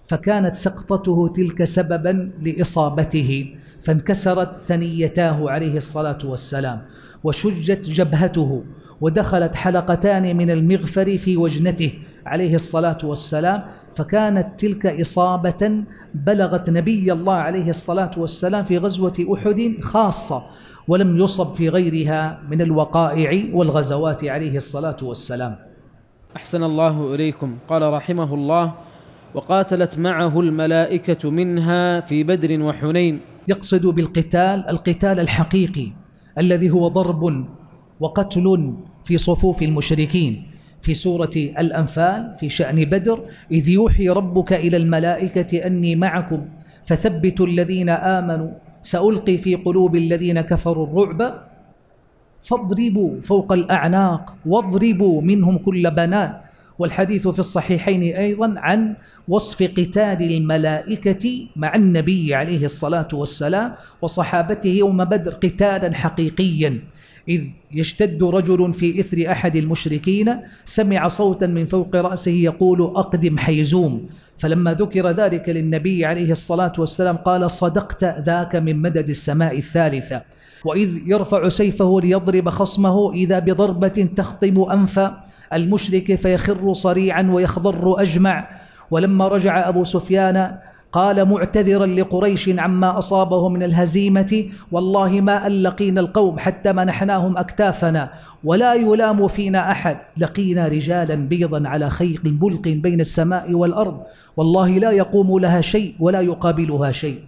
فكانت سقطته تلك سببا لإصابته فانكسرت ثنيتاه عليه الصلاة والسلام وشجت جبهته ودخلت حلقتان من المغفر في وجنته عليه الصلاة والسلام فكانت تلك إصابة بلغت نبي الله عليه الصلاة والسلام في غزوة أحد خاصة ولم يصب في غيرها من الوقائع والغزوات عليه الصلاة والسلام أحسن الله إليكم قال رحمه الله وقاتلت معه الملائكة منها في بدر وحنين يقصد بالقتال القتال الحقيقي الذي هو ضرب وقتل في صفوف المشركين في سورة الأنفال في شأن بدر إذ يوحي ربك إلى الملائكة أني معكم فثبتوا الذين آمنوا سألقي في قلوب الذين كفروا الرعب فاضربوا فوق الأعناق واضربوا منهم كل بنان والحديث في الصحيحين أيضا عن وصف قتال الملائكة مع النبي عليه الصلاة والسلام وصحابته يوم بدر قتالا حقيقيا إذ يشتد رجل في إثر أحد المشركين سمع صوتا من فوق رأسه يقول أقدم حيزوم فلما ذكر ذلك للنبي عليه الصلاة والسلام قال صدقت ذاك من مدد السماء الثالثة وإذ يرفع سيفه ليضرب خصمه إذا بضربة تخطم أنف المشرك فيخر صريعا ويخضر أجمع ولما رجع أبو سفيان قال معتذرا لقريش عما أصابه من الهزيمة والله ما أن لقينا القوم حتى منحناهم أكتافنا ولا يلام فينا أحد لقينا رجالا بيضا على خيق ملق بين السماء والأرض والله لا يقوم لها شيء ولا يقابلها شيء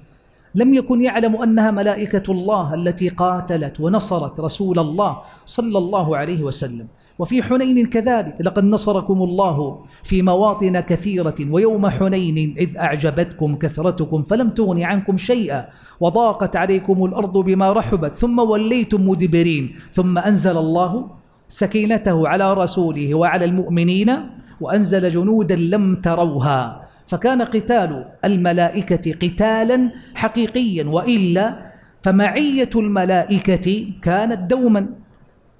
لم يكن يعلم أنها ملائكة الله التي قاتلت ونصرت رسول الله صلى الله عليه وسلم وفي حنين كذلك لقد نصركم الله في مواطن كثيرة ويوم حنين إذ أعجبتكم كثرتكم فلم تغن عنكم شيئا وضاقت عليكم الأرض بما رحبت ثم وليتم مدبرين ثم أنزل الله سكينته على رسوله وعلى المؤمنين وأنزل جنودا لم تروها فكان قتال الملائكة قتالا حقيقيا وإلا فمعية الملائكة كانت دوما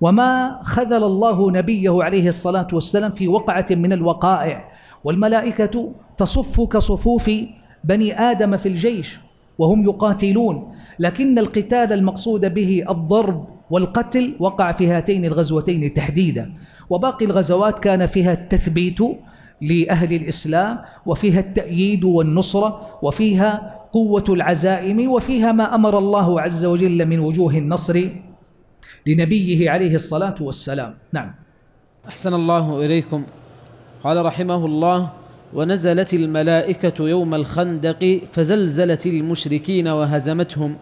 وما خذل الله نبيه عليه الصلاة والسلام في وقعة من الوقائع والملائكة تصف كصفوف بني آدم في الجيش وهم يقاتلون لكن القتال المقصود به الضرب والقتل وقع في هاتين الغزوتين تحديدا وباقي الغزوات كان فيها التثبيت لأهل الإسلام وفيها التأييد والنصرة وفيها قوة العزائم وفيها ما أمر الله عز وجل من وجوه النصر لنبيه عليه الصلاة والسلام نعم أحسن الله إليكم قال رحمه الله ونزلت الملائكة يوم الخندق فزلزلت المشركين وهزمتهم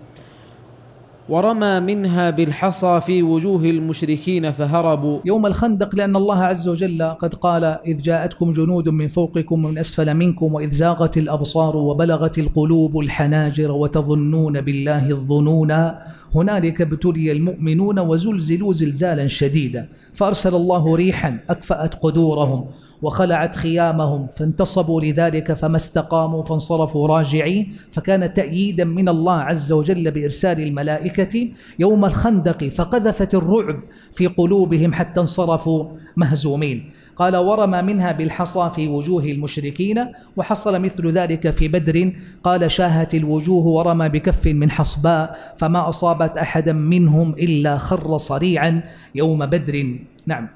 ورمى منها بالحصى في وجوه المشركين فهربوا يوم الخندق لأن الله عز وجل قد قال إذ جاءتكم جنود من فوقكم ومن أسفل منكم وإذ زاغت الأبصار وبلغت القلوب الحناجر وتظنون بالله الظنونا هنالك ابتلي المؤمنون وزلزلوا زلزالا شديدا فأرسل الله ريحا أكفأت قدورهم وخلعت خيامهم فانتصبوا لذلك فما استقاموا فانصرفوا راجعين فكان تأييدا من الله عز وجل بإرسال الملائكة يوم الخندق فقذفت الرعب في قلوبهم حتى انصرفوا مهزومين قال ورمى منها بالحصى في وجوه المشركين وحصل مثل ذلك في بدر قال شاهت الوجوه ورمى بكف من حصباء فما أصابت أحدا منهم إلا خر صريعا يوم بدر نعم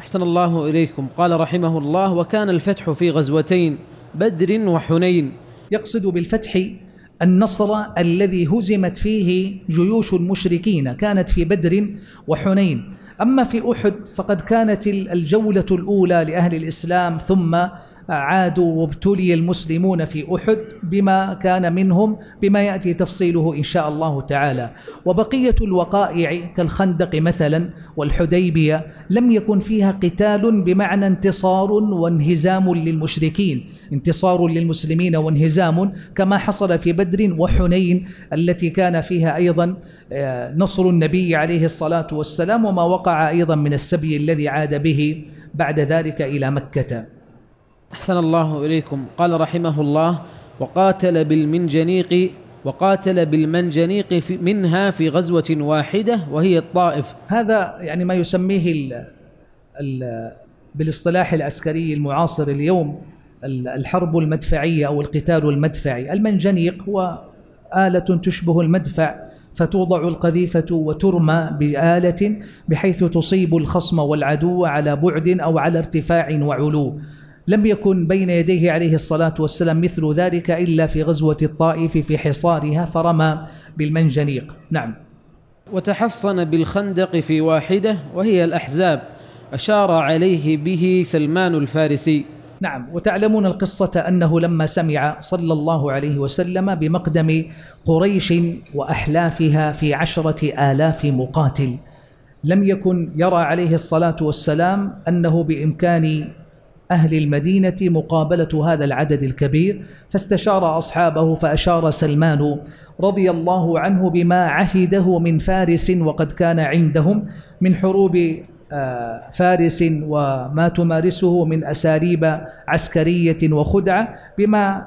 أحسن الله إليكم قال رحمه الله وكان الفتح في غزوتين بدر وحنين يقصد بالفتح النصر الذي هزمت فيه جيوش المشركين كانت في بدر وحنين أما في أحد فقد كانت الجولة الأولى لأهل الإسلام ثم عادوا وابتلي المسلمون في أحد بما كان منهم بما يأتي تفصيله إن شاء الله تعالى وبقية الوقائع كالخندق مثلا والحديبية لم يكن فيها قتال بمعنى انتصار وانهزام للمشركين انتصار للمسلمين وانهزام كما حصل في بدر وحنين التي كان فيها أيضا آه، نصر النبي عليه الصلاة والسلام وما وقع أيضا من السبي الذي عاد به بعد ذلك إلى مكة أحسن الله إليكم قال رحمه الله وقاتل بالمنجنيق وقاتل بالمنجنيق في منها في غزوة واحدة وهي الطائف هذا يعني ما يسميه الـ الـ بالاصطلاح العسكري المعاصر اليوم الحرب المدفعية أو القتال المدفعي المنجنيق هو آلة تشبه المدفع فتوضع القذيفة وترمى بآلة بحيث تصيب الخصم والعدو على بعد أو على ارتفاع وعلو لم يكن بين يديه عليه الصلاة والسلام مثل ذلك إلا في غزوة الطائف في حصارها فرمى بالمنجنيق نعم وتحصن بالخندق في واحدة وهي الأحزاب أشار عليه به سلمان الفارسي نعم وتعلمون القصة أنه لما سمع صلى الله عليه وسلم بمقدم قريش وأحلافها في عشرة آلاف مقاتل لم يكن يرى عليه الصلاة والسلام أنه بإمكان أهل المدينة مقابلة هذا العدد الكبير فاستشار أصحابه فأشار سلمان رضي الله عنه بما عهده من فارس وقد كان عندهم من حروب آه، فارس وما تمارسه من أساليب عسكرية وخدعة بما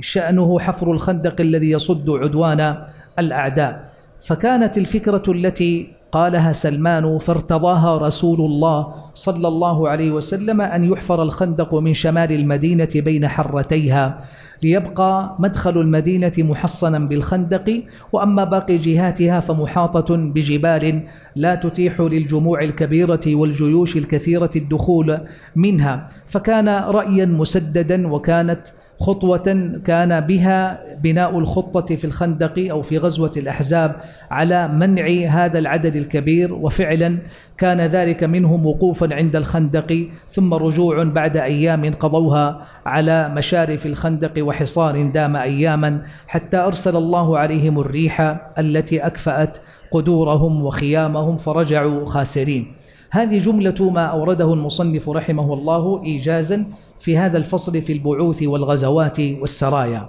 شأنه حفر الخندق الذي يصد عدوان الأعداء فكانت الفكرة التي قالها سلمان فارتضاها رسول الله صلى الله عليه وسلم أن يحفر الخندق من شمال المدينة بين حرتيها ليبقى مدخل المدينة محصنا بالخندق وأما باقي جهاتها فمحاطة بجبال لا تتيح للجموع الكبيرة والجيوش الكثيرة الدخول منها فكان رأيا مسددا وكانت خطوة كان بها بناء الخطة في الخندق أو في غزوة الأحزاب على منع هذا العدد الكبير وفعلا كان ذلك منهم وقوفا عند الخندق ثم رجوع بعد أيام قضوها على مشارف الخندق وحصار دام أياما حتى أرسل الله عليهم الريح التي أكفأت قدورهم وخيامهم فرجعوا خاسرين هذه جملة ما أورده المصنف رحمه الله إيجازا في هذا الفصل في البعوث والغزوات والسرايا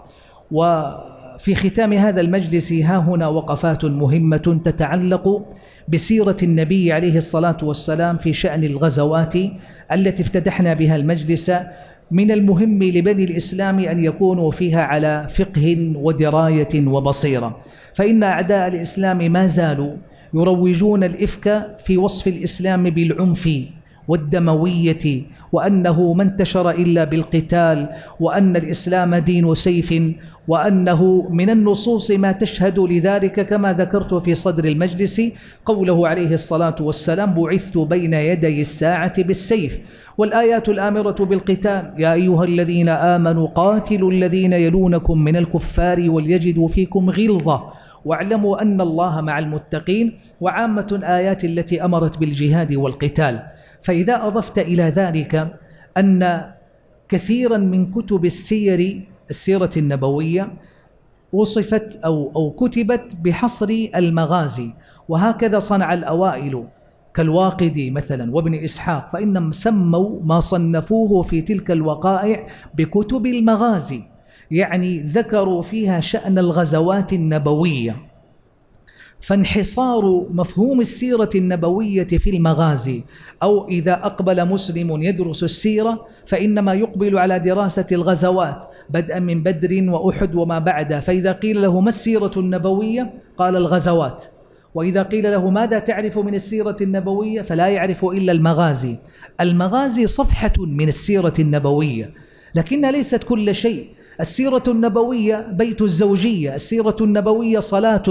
وفي ختام هذا المجلس ها هنا وقفات مهمة تتعلق بسيرة النبي عليه الصلاة والسلام في شأن الغزوات التي افتتحنا بها المجلس من المهم لبني الإسلام أن يكونوا فيها على فقه ودراية وبصيرة فإن أعداء الإسلام ما زالوا يروجون الإفك في وصف الإسلام بالعنف والدمويه وانه ما انتشر الا بالقتال وان الاسلام دين سيف وانه من النصوص ما تشهد لذلك كما ذكرت في صدر المجلس قوله عليه الصلاه والسلام بعثت بين يدي الساعه بالسيف والايات الامره بالقتال يا ايها الذين امنوا قاتلوا الذين يلونكم من الكفار وليجدوا فيكم غلظه واعلموا ان الله مع المتقين وعامه الايات التي امرت بالجهاد والقتال فإذا أضفت إلى ذلك أن كثيرا من كتب السير السيرة النبوية وصفت أو أو كتبت بحصر المغازي وهكذا صنع الأوائل كالواقدي مثلا وابن إسحاق فإنهم سموا ما صنفوه في تلك الوقائع بكتب المغازي يعني ذكروا فيها شأن الغزوات النبوية فانحصار مفهوم السيرة النبوية في المغازي أو إذا أقبل مسلم يدرس السيرة فإنما يقبل على دراسة الغزوات بدءا من بدر وأحد وما بعدها فإذا قيل له ما السيرة النبوية قال الغزوات وإذا قيل له ماذا تعرف من السيرة النبوية فلا يعرف إلا المغازي المغازي صفحة من السيرة النبوية لكنها ليست كل شيء السيرة النبوية بيت الزوجية السيرة النبوية صلاة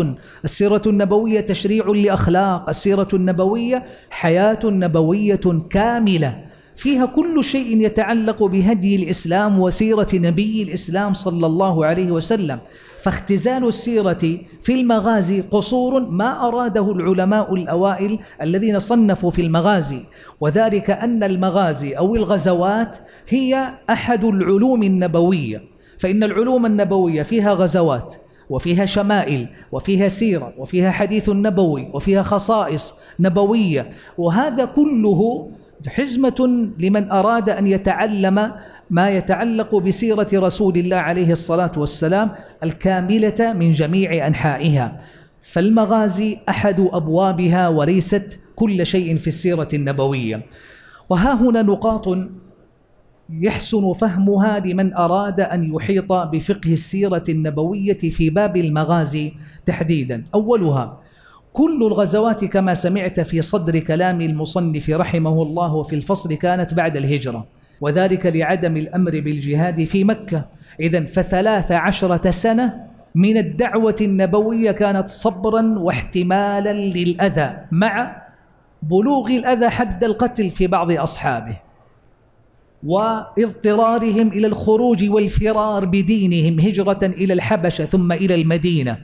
السيرة النبوية تشريع لأخلاق السيرة النبوية حياة نبوية كاملة فيها كل شيء يتعلق بهدي الإسلام وسيرة نبي الإسلام صلى الله عليه وسلم فاختزال السيرة في المغازي قصور ما أراده العلماء الأوائل الذين صنفوا في المغازي وذلك أن المغازي أو الغزوات هي أحد العلوم النبوية فإن العلوم النبوية فيها غزوات وفيها شمائل وفيها سيرة وفيها حديث نبوي وفيها خصائص نبوية وهذا كله حزمة لمن أراد أن يتعلم ما يتعلق بسيرة رسول الله عليه الصلاة والسلام الكاملة من جميع أنحائها فالمغازي أحد أبوابها وليست كل شيء في السيرة النبوية وها هنا نقاط يحسن فهمها لمن أراد أن يحيط بفقه السيرة النبوية في باب المغازي تحديدا أولها كل الغزوات كما سمعت في صدر كلام المصنف رحمه الله في الفصل كانت بعد الهجرة وذلك لعدم الأمر بالجهاد في مكة إذا فثلاث عشرة سنة من الدعوة النبوية كانت صبرا واحتمالا للأذى مع بلوغ الأذى حد القتل في بعض أصحابه واضطرارهم إلى الخروج والفرار بدينهم هجرة إلى الحبشة ثم إلى المدينة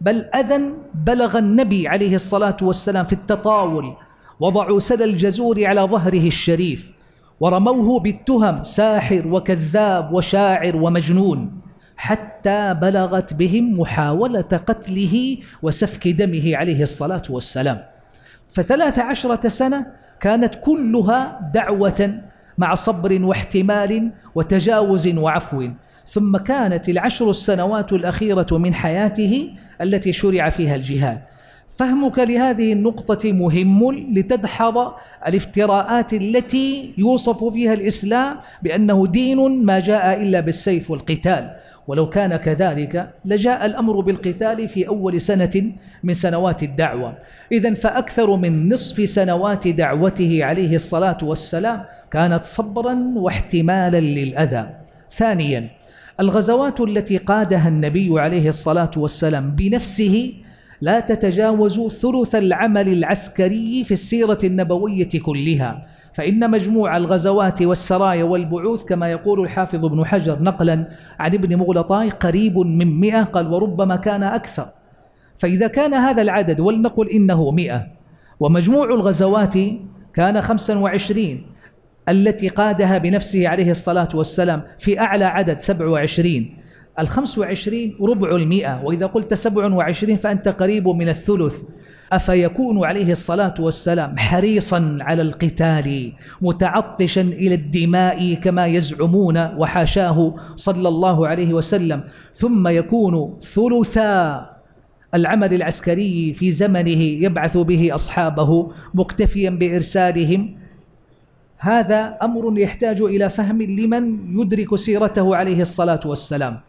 بل اذن بلغ النبي عليه الصلاة والسلام في التطاول وضعوا سل الجزور على ظهره الشريف ورموه بالتهم ساحر وكذاب وشاعر ومجنون حتى بلغت بهم محاولة قتله وسفك دمه عليه الصلاة والسلام فثلاث عشرة سنة كانت كلها دعوة مع صبر واحتمال وتجاوز وعفو ثم كانت العشر السنوات الأخيرة من حياته التي شرع فيها الجهاد فهمك لهذه النقطة مهم لتدحض الافتراءات التي يوصف فيها الإسلام بأنه دين ما جاء إلا بالسيف والقتال ولو كان كذلك لجاء الأمر بالقتال في أول سنة من سنوات الدعوة إذا فأكثر من نصف سنوات دعوته عليه الصلاة والسلام كانت صبرا واحتمالا للأذى ثانيا الغزوات التي قادها النبي عليه الصلاة والسلام بنفسه لا تتجاوز ثلث العمل العسكري في السيرة النبوية كلها فإن مجموع الغزوات والسرايا والبعوث كما يقول الحافظ ابن حجر نقلا عن ابن مغلطاي قريب من مئة قال وربما كان أكثر فإذا كان هذا العدد ولنقل إنه مئة ومجموع الغزوات كان خمسا وعشرين التي قادها بنفسه عليه الصلاة والسلام في أعلى عدد سبع وعشرين الخمس وعشرين ربع المئة وإذا قلت سبع وعشرين فأنت قريب من الثلث أفيكون عليه الصلاة والسلام حريصا على القتال متعطشا إلى الدماء كما يزعمون وحاشاه صلى الله عليه وسلم ثم يكون ثلثا العمل العسكري في زمنه يبعث به أصحابه مكتفيا بإرسالهم هذا أمر يحتاج إلى فهم لمن يدرك سيرته عليه الصلاة والسلام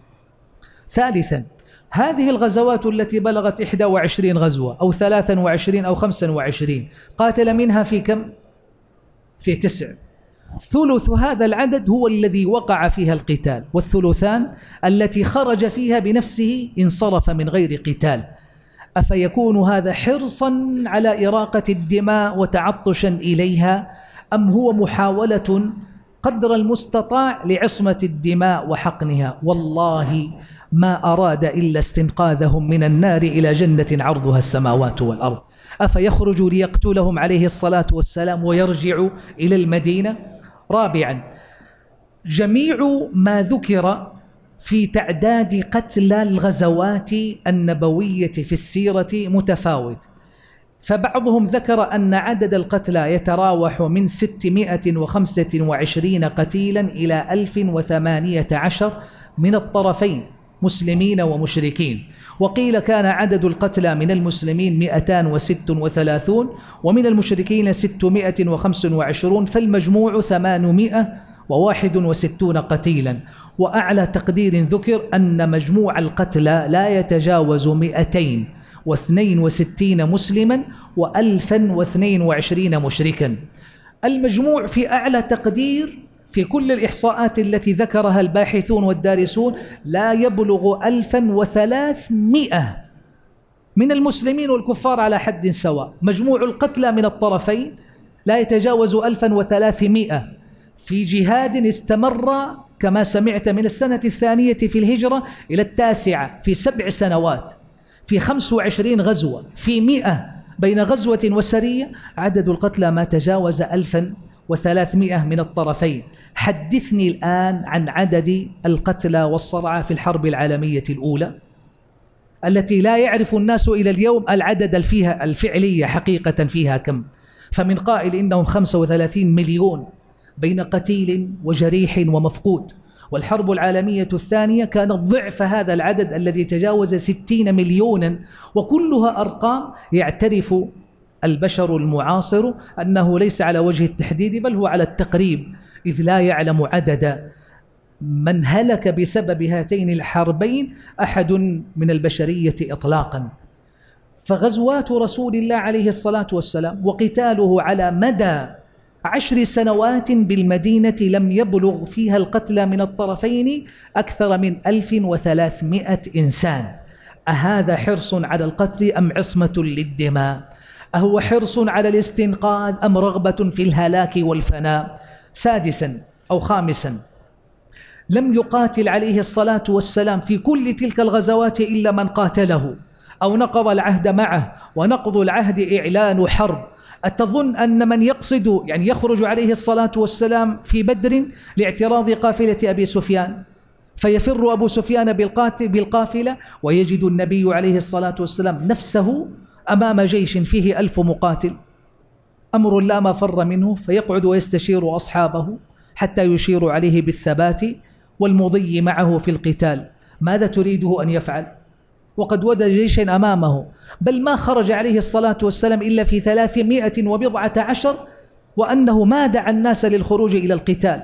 ثالثا هذه الغزوات التي بلغت 21 غزوة أو 23 أو 25 قاتل منها في كم؟ في تسع ثلث هذا العدد هو الذي وقع فيها القتال والثلثان التي خرج فيها بنفسه انصرف من غير قتال أفيكون هذا حرصا على إراقة الدماء وتعطشا إليها أم هو محاولة قدر المستطاع لعصمة الدماء وحقنها والله ما أراد إلا استنقاذهم من النار إلى جنة عرضها السماوات والأرض أفيخرج ليقتلهم عليه الصلاة والسلام ويرجع إلى المدينة رابعا جميع ما ذكر في تعداد قتلى الغزوات النبوية في السيرة متفاوت فبعضهم ذكر أن عدد القتلى يتراوح من 625 قتيلا إلى 1018 من الطرفين مسلمين ومشركين وقيل كان عدد القتلى من المسلمين 236 ومن المشركين 625 فالمجموع 861 قتيلا وأعلى تقدير ذكر أن مجموع القتلى لا يتجاوز 200 واثنين وستين مسلما وألفا واثنين وعشرين مشركا المجموع في أعلى تقدير في كل الإحصاءات التي ذكرها الباحثون والدارسون لا يبلغ ألفا وثلاثمائة من المسلمين والكفار على حد سواء مجموع القتلى من الطرفين لا يتجاوز ألفا وثلاثمائة في جهاد استمر كما سمعت من السنة الثانية في الهجرة إلى التاسعة في سبع سنوات في خمس وعشرين غزوة في مئة بين غزوة وسرية عدد القتلى ما تجاوز ألفا وثلاثمائة من الطرفين حدثني الآن عن عدد القتلى والصرعى في الحرب العالمية الأولى التي لا يعرف الناس إلى اليوم العدد فيها الفعلية حقيقة فيها كم فمن قائل إنهم 35 مليون بين قتيل وجريح ومفقود والحرب العالمية الثانية كانت ضعف هذا العدد الذي تجاوز 60 مليونا وكلها أرقام يعترف البشر المعاصر أنه ليس على وجه التحديد بل هو على التقريب إذ لا يعلم عددا من هلك بسبب هاتين الحربين أحد من البشرية إطلاقا فغزوات رسول الله عليه الصلاة والسلام وقتاله على مدى عشر سنوات بالمدينة لم يبلغ فيها القتلى من الطرفين أكثر من ألف وثلاثمائة إنسان أهذا حرص على القتل أم عصمة للدماء أهو حرص على الاستنقاذ أم رغبة في الهلاك والفناء سادسا أو خامسا لم يقاتل عليه الصلاة والسلام في كل تلك الغزوات إلا من قاتله أو نقض العهد معه ونقض العهد إعلان حرب أتظن أن من يقصد يعني يخرج عليه الصلاة والسلام في بدر لاعتراض قافلة أبي سفيان فيفر أبو سفيان بالقاتل بالقافلة ويجد النبي عليه الصلاة والسلام نفسه أمام جيش فيه ألف مقاتل أمر لا مفر منه فيقعد ويستشير أصحابه حتى يشير عليه بالثبات والمضي معه في القتال ماذا تريده أن يفعل؟ وقد ودى جيش أمامه بل ما خرج عليه الصلاة والسلام إلا في ثلاثمائة وبضعة عشر وأنه ما دعا الناس للخروج إلى القتال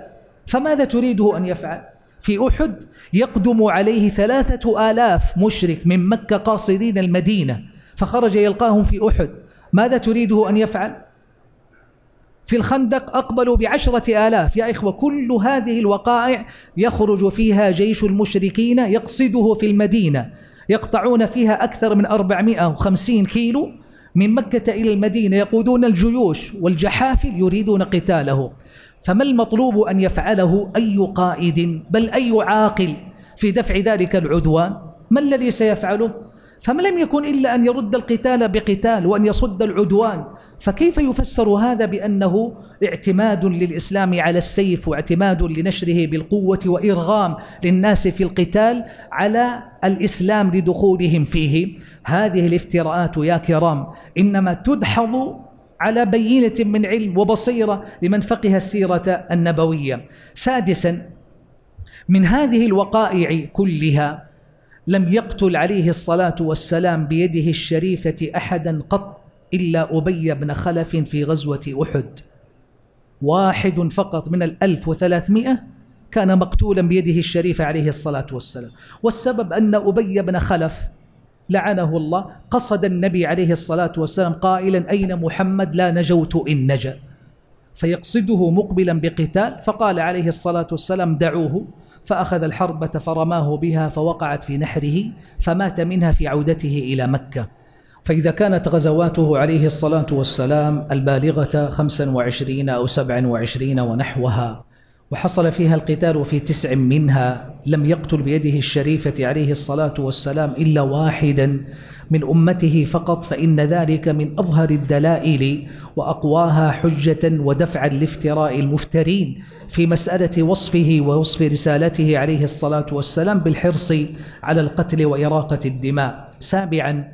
فماذا تريده أن يفعل؟ في أحد يقدم عليه ثلاثة آلاف مشرك من مكة قاصدين المدينة فخرج يلقاهم في أحد ماذا تريده أن يفعل؟ في الخندق أقبلوا بعشرة آلاف يا إخوة كل هذه الوقائع يخرج فيها جيش المشركين يقصده في المدينة يقطعون فيها أكثر من 450 كيلو من مكة إلى المدينة يقودون الجيوش والجحافل يريدون قتاله فما المطلوب أن يفعله أي قائد بل أي عاقل في دفع ذلك العدوان ما الذي سيفعله؟ فما لم يكن إلا أن يرد القتال بقتال وأن يصد العدوان فكيف يفسر هذا بأنه اعتماد للإسلام على السيف واعتماد لنشره بالقوة وإرغام للناس في القتال على الإسلام لدخولهم فيه هذه الافتراءات يا كرام إنما تدحض على بينة من علم وبصيرة لمن فقه السيرة النبوية سادسا من هذه الوقائع كلها لم يقتل عليه الصلاة والسلام بيده الشريفة أحدا قط إلا أبي بن خلف في غزوة أحد واحد فقط من الألف وثلاثمائة كان مقتولا بيده الشريفة عليه الصلاة والسلام والسبب أن أبي بن خلف لعنه الله قصد النبي عليه الصلاة والسلام قائلا أين محمد لا نجوت إن نجا فيقصده مقبلا بقتال فقال عليه الصلاة والسلام دعوه فأخذ الحربة فرماه بها فوقعت في نحره فمات منها في عودته إلى مكة فإذا كانت غزواته عليه الصلاة والسلام البالغة 25 أو 27 ونحوها وحصل فيها القتال وفي تسع منها لم يقتل بيده الشريفة عليه الصلاة والسلام إلا واحدا من أمته فقط فإن ذلك من أظهر الدلائل وأقواها حجة ودفعا لافتراء المفترين في مسألة وصفه ووصف رسالته عليه الصلاة والسلام بالحرص على القتل وإراقة الدماء سابعا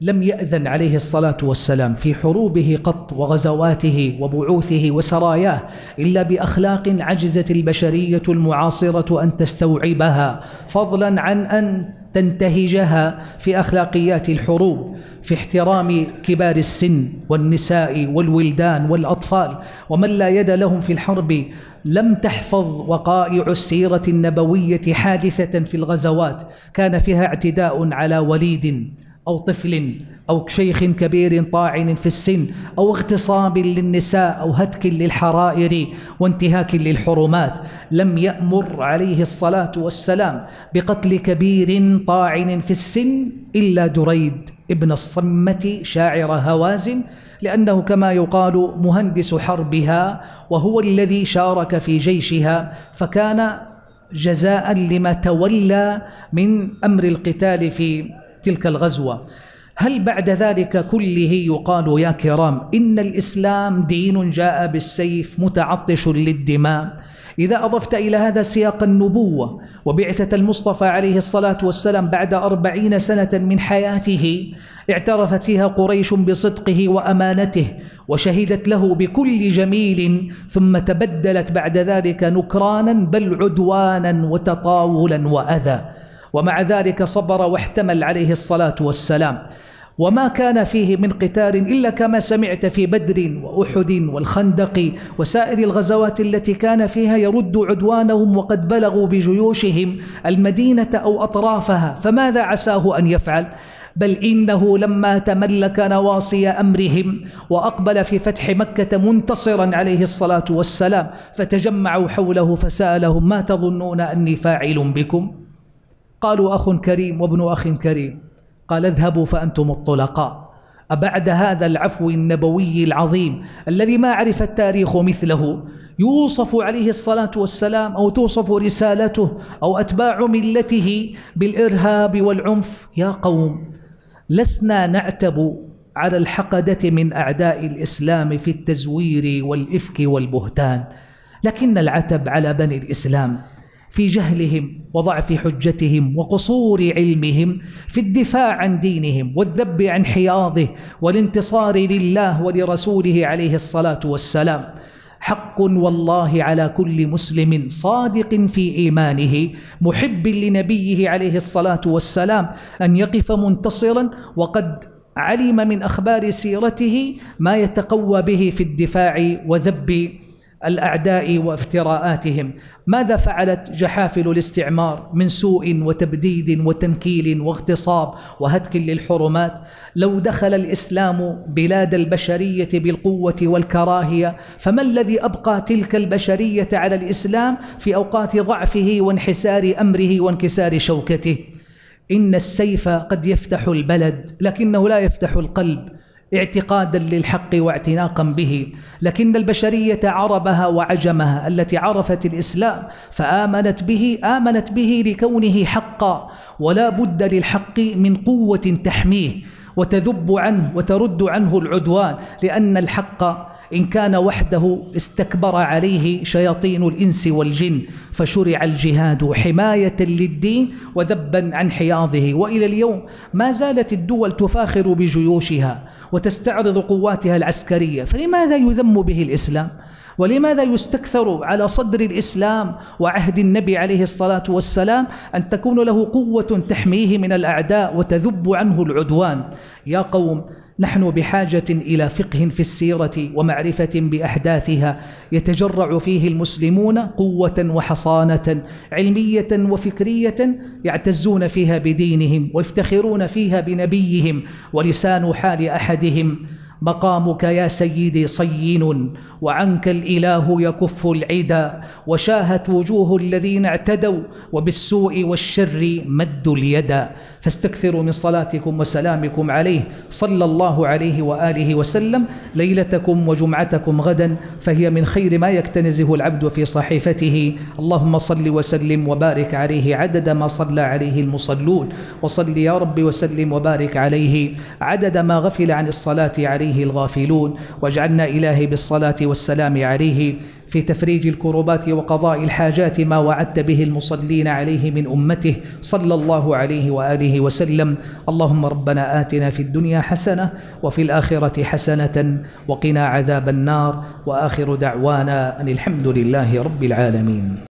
لم يأذن عليه الصلاة والسلام في حروبه قط وغزواته وبعوثه وسراياه إلا بأخلاق عجزت البشرية المعاصرة أن تستوعبها فضلا عن أن تنتهجها في أخلاقيات الحروب في احترام كبار السن والنساء والولدان والأطفال ومن لا يد لهم في الحرب لم تحفظ وقائع السيرة النبوية حادثة في الغزوات كان فيها اعتداء على وليد أو طفل أو شيخ كبير طاعن في السن أو اغتصاب للنساء أو هتك للحرائر وانتهاك للحرمات لم يأمر عليه الصلاة والسلام بقتل كبير طاعن في السن إلا دريد ابن الصمة شاعر هوازن لأنه كما يقال مهندس حربها وهو الذي شارك في جيشها فكان جزاء لما تولى من أمر القتال في تلك الغزوة هل بعد ذلك كله يقال يا كرام إن الإسلام دين جاء بالسيف متعطش للدماء إذا أضفت إلى هذا سياق النبوة وبعثة المصطفى عليه الصلاة والسلام بعد أربعين سنة من حياته اعترفت فيها قريش بصدقه وأمانته وشهدت له بكل جميل ثم تبدلت بعد ذلك نكرانا بل عدوانا وتطاولا وأذى ومع ذلك صبر واحتمل عليه الصلاة والسلام وما كان فيه من قتال إلا كما سمعت في بدر وأحد والخندق وسائر الغزوات التي كان فيها يرد عدوانهم وقد بلغوا بجيوشهم المدينة أو أطرافها فماذا عساه أن يفعل؟ بل إنه لما تملك نواصي أمرهم وأقبل في فتح مكة منتصرا عليه الصلاة والسلام فتجمعوا حوله فسألهم ما تظنون أني فاعل بكم؟ قالوا أخ كريم وابن أخ كريم قال اذهبوا فأنتم الطلقاء أبعد هذا العفو النبوي العظيم الذي ما عرف التاريخ مثله يوصف عليه الصلاة والسلام أو توصف رسالته أو أتباع ملته بالإرهاب والعنف يا قوم لسنا نعتب على الحقدة من أعداء الإسلام في التزوير والإفك والبهتان لكن العتب على بني الإسلام في جهلهم وضعف حجتهم وقصور علمهم في الدفاع عن دينهم والذب عن حياضه والانتصار لله ولرسوله عليه الصلاه والسلام حق والله على كل مسلم صادق في ايمانه محب لنبيه عليه الصلاه والسلام ان يقف منتصرا وقد علم من اخبار سيرته ما يتقوى به في الدفاع وذب الاعداء وافتراءاتهم ماذا فعلت جحافل الاستعمار من سوء وتبديد وتنكيل واغتصاب وهتك للحرمات لو دخل الاسلام بلاد البشريه بالقوه والكراهيه فما الذي ابقى تلك البشريه على الاسلام في اوقات ضعفه وانحسار امره وانكسار شوكته ان السيف قد يفتح البلد لكنه لا يفتح القلب اعتقادا للحق واعتناقا به لكن البشرية عربها وعجمها التي عرفت الإسلام فآمنت به آمنت به لكونه حقا ولا بد للحق من قوة تحميه وتذب عنه وترد عنه العدوان لأن الحق إن كان وحده استكبر عليه شياطين الإنس والجن فشرع الجهاد حماية للدين وذبا عن حياضه وإلى اليوم ما زالت الدول تفاخر بجيوشها وتستعرض قواتها العسكرية فلماذا يذم به الإسلام؟ ولماذا يستكثر على صدر الإسلام وعهد النبي عليه الصلاة والسلام أن تكون له قوة تحميه من الأعداء وتذب عنه العدوان يا قوم نحن بحاجة إلى فقه في السيرة ومعرفة بأحداثها يتجرع فيه المسلمون قوة وحصانة علمية وفكرية يعتزون فيها بدينهم ويفتخرون فيها بنبيهم ولسان حال أحدهم مقامك يا سيدي صين وعنك الإله يكف العدا وشاهت وجوه الذين اعتدوا وبالسوء والشر مدوا اليدا فاستكثروا من صلاتكم وسلامكم عليه صلى الله عليه وآله وسلم ليلتكم وجمعتكم غدا فهي من خير ما يكتنزه العبد في صحيفته اللهم صل وسلم وبارك عليه عدد ما صلى عليه المصلون وصل يا رب وسلم وبارك عليه عدد ما غفل عن الصلاة عليه الغافلون واجعلنا إلهي بالصلاة والسلام عليه في تفريج الكروبات وقضاء الحاجات ما وعدت به المصلين عليه من أمته صلى الله عليه وآله وسلم اللهم ربنا آتنا في الدنيا حسنة وفي الآخرة حسنة وقنا عذاب النار وآخر دعوانا أن الحمد لله رب العالمين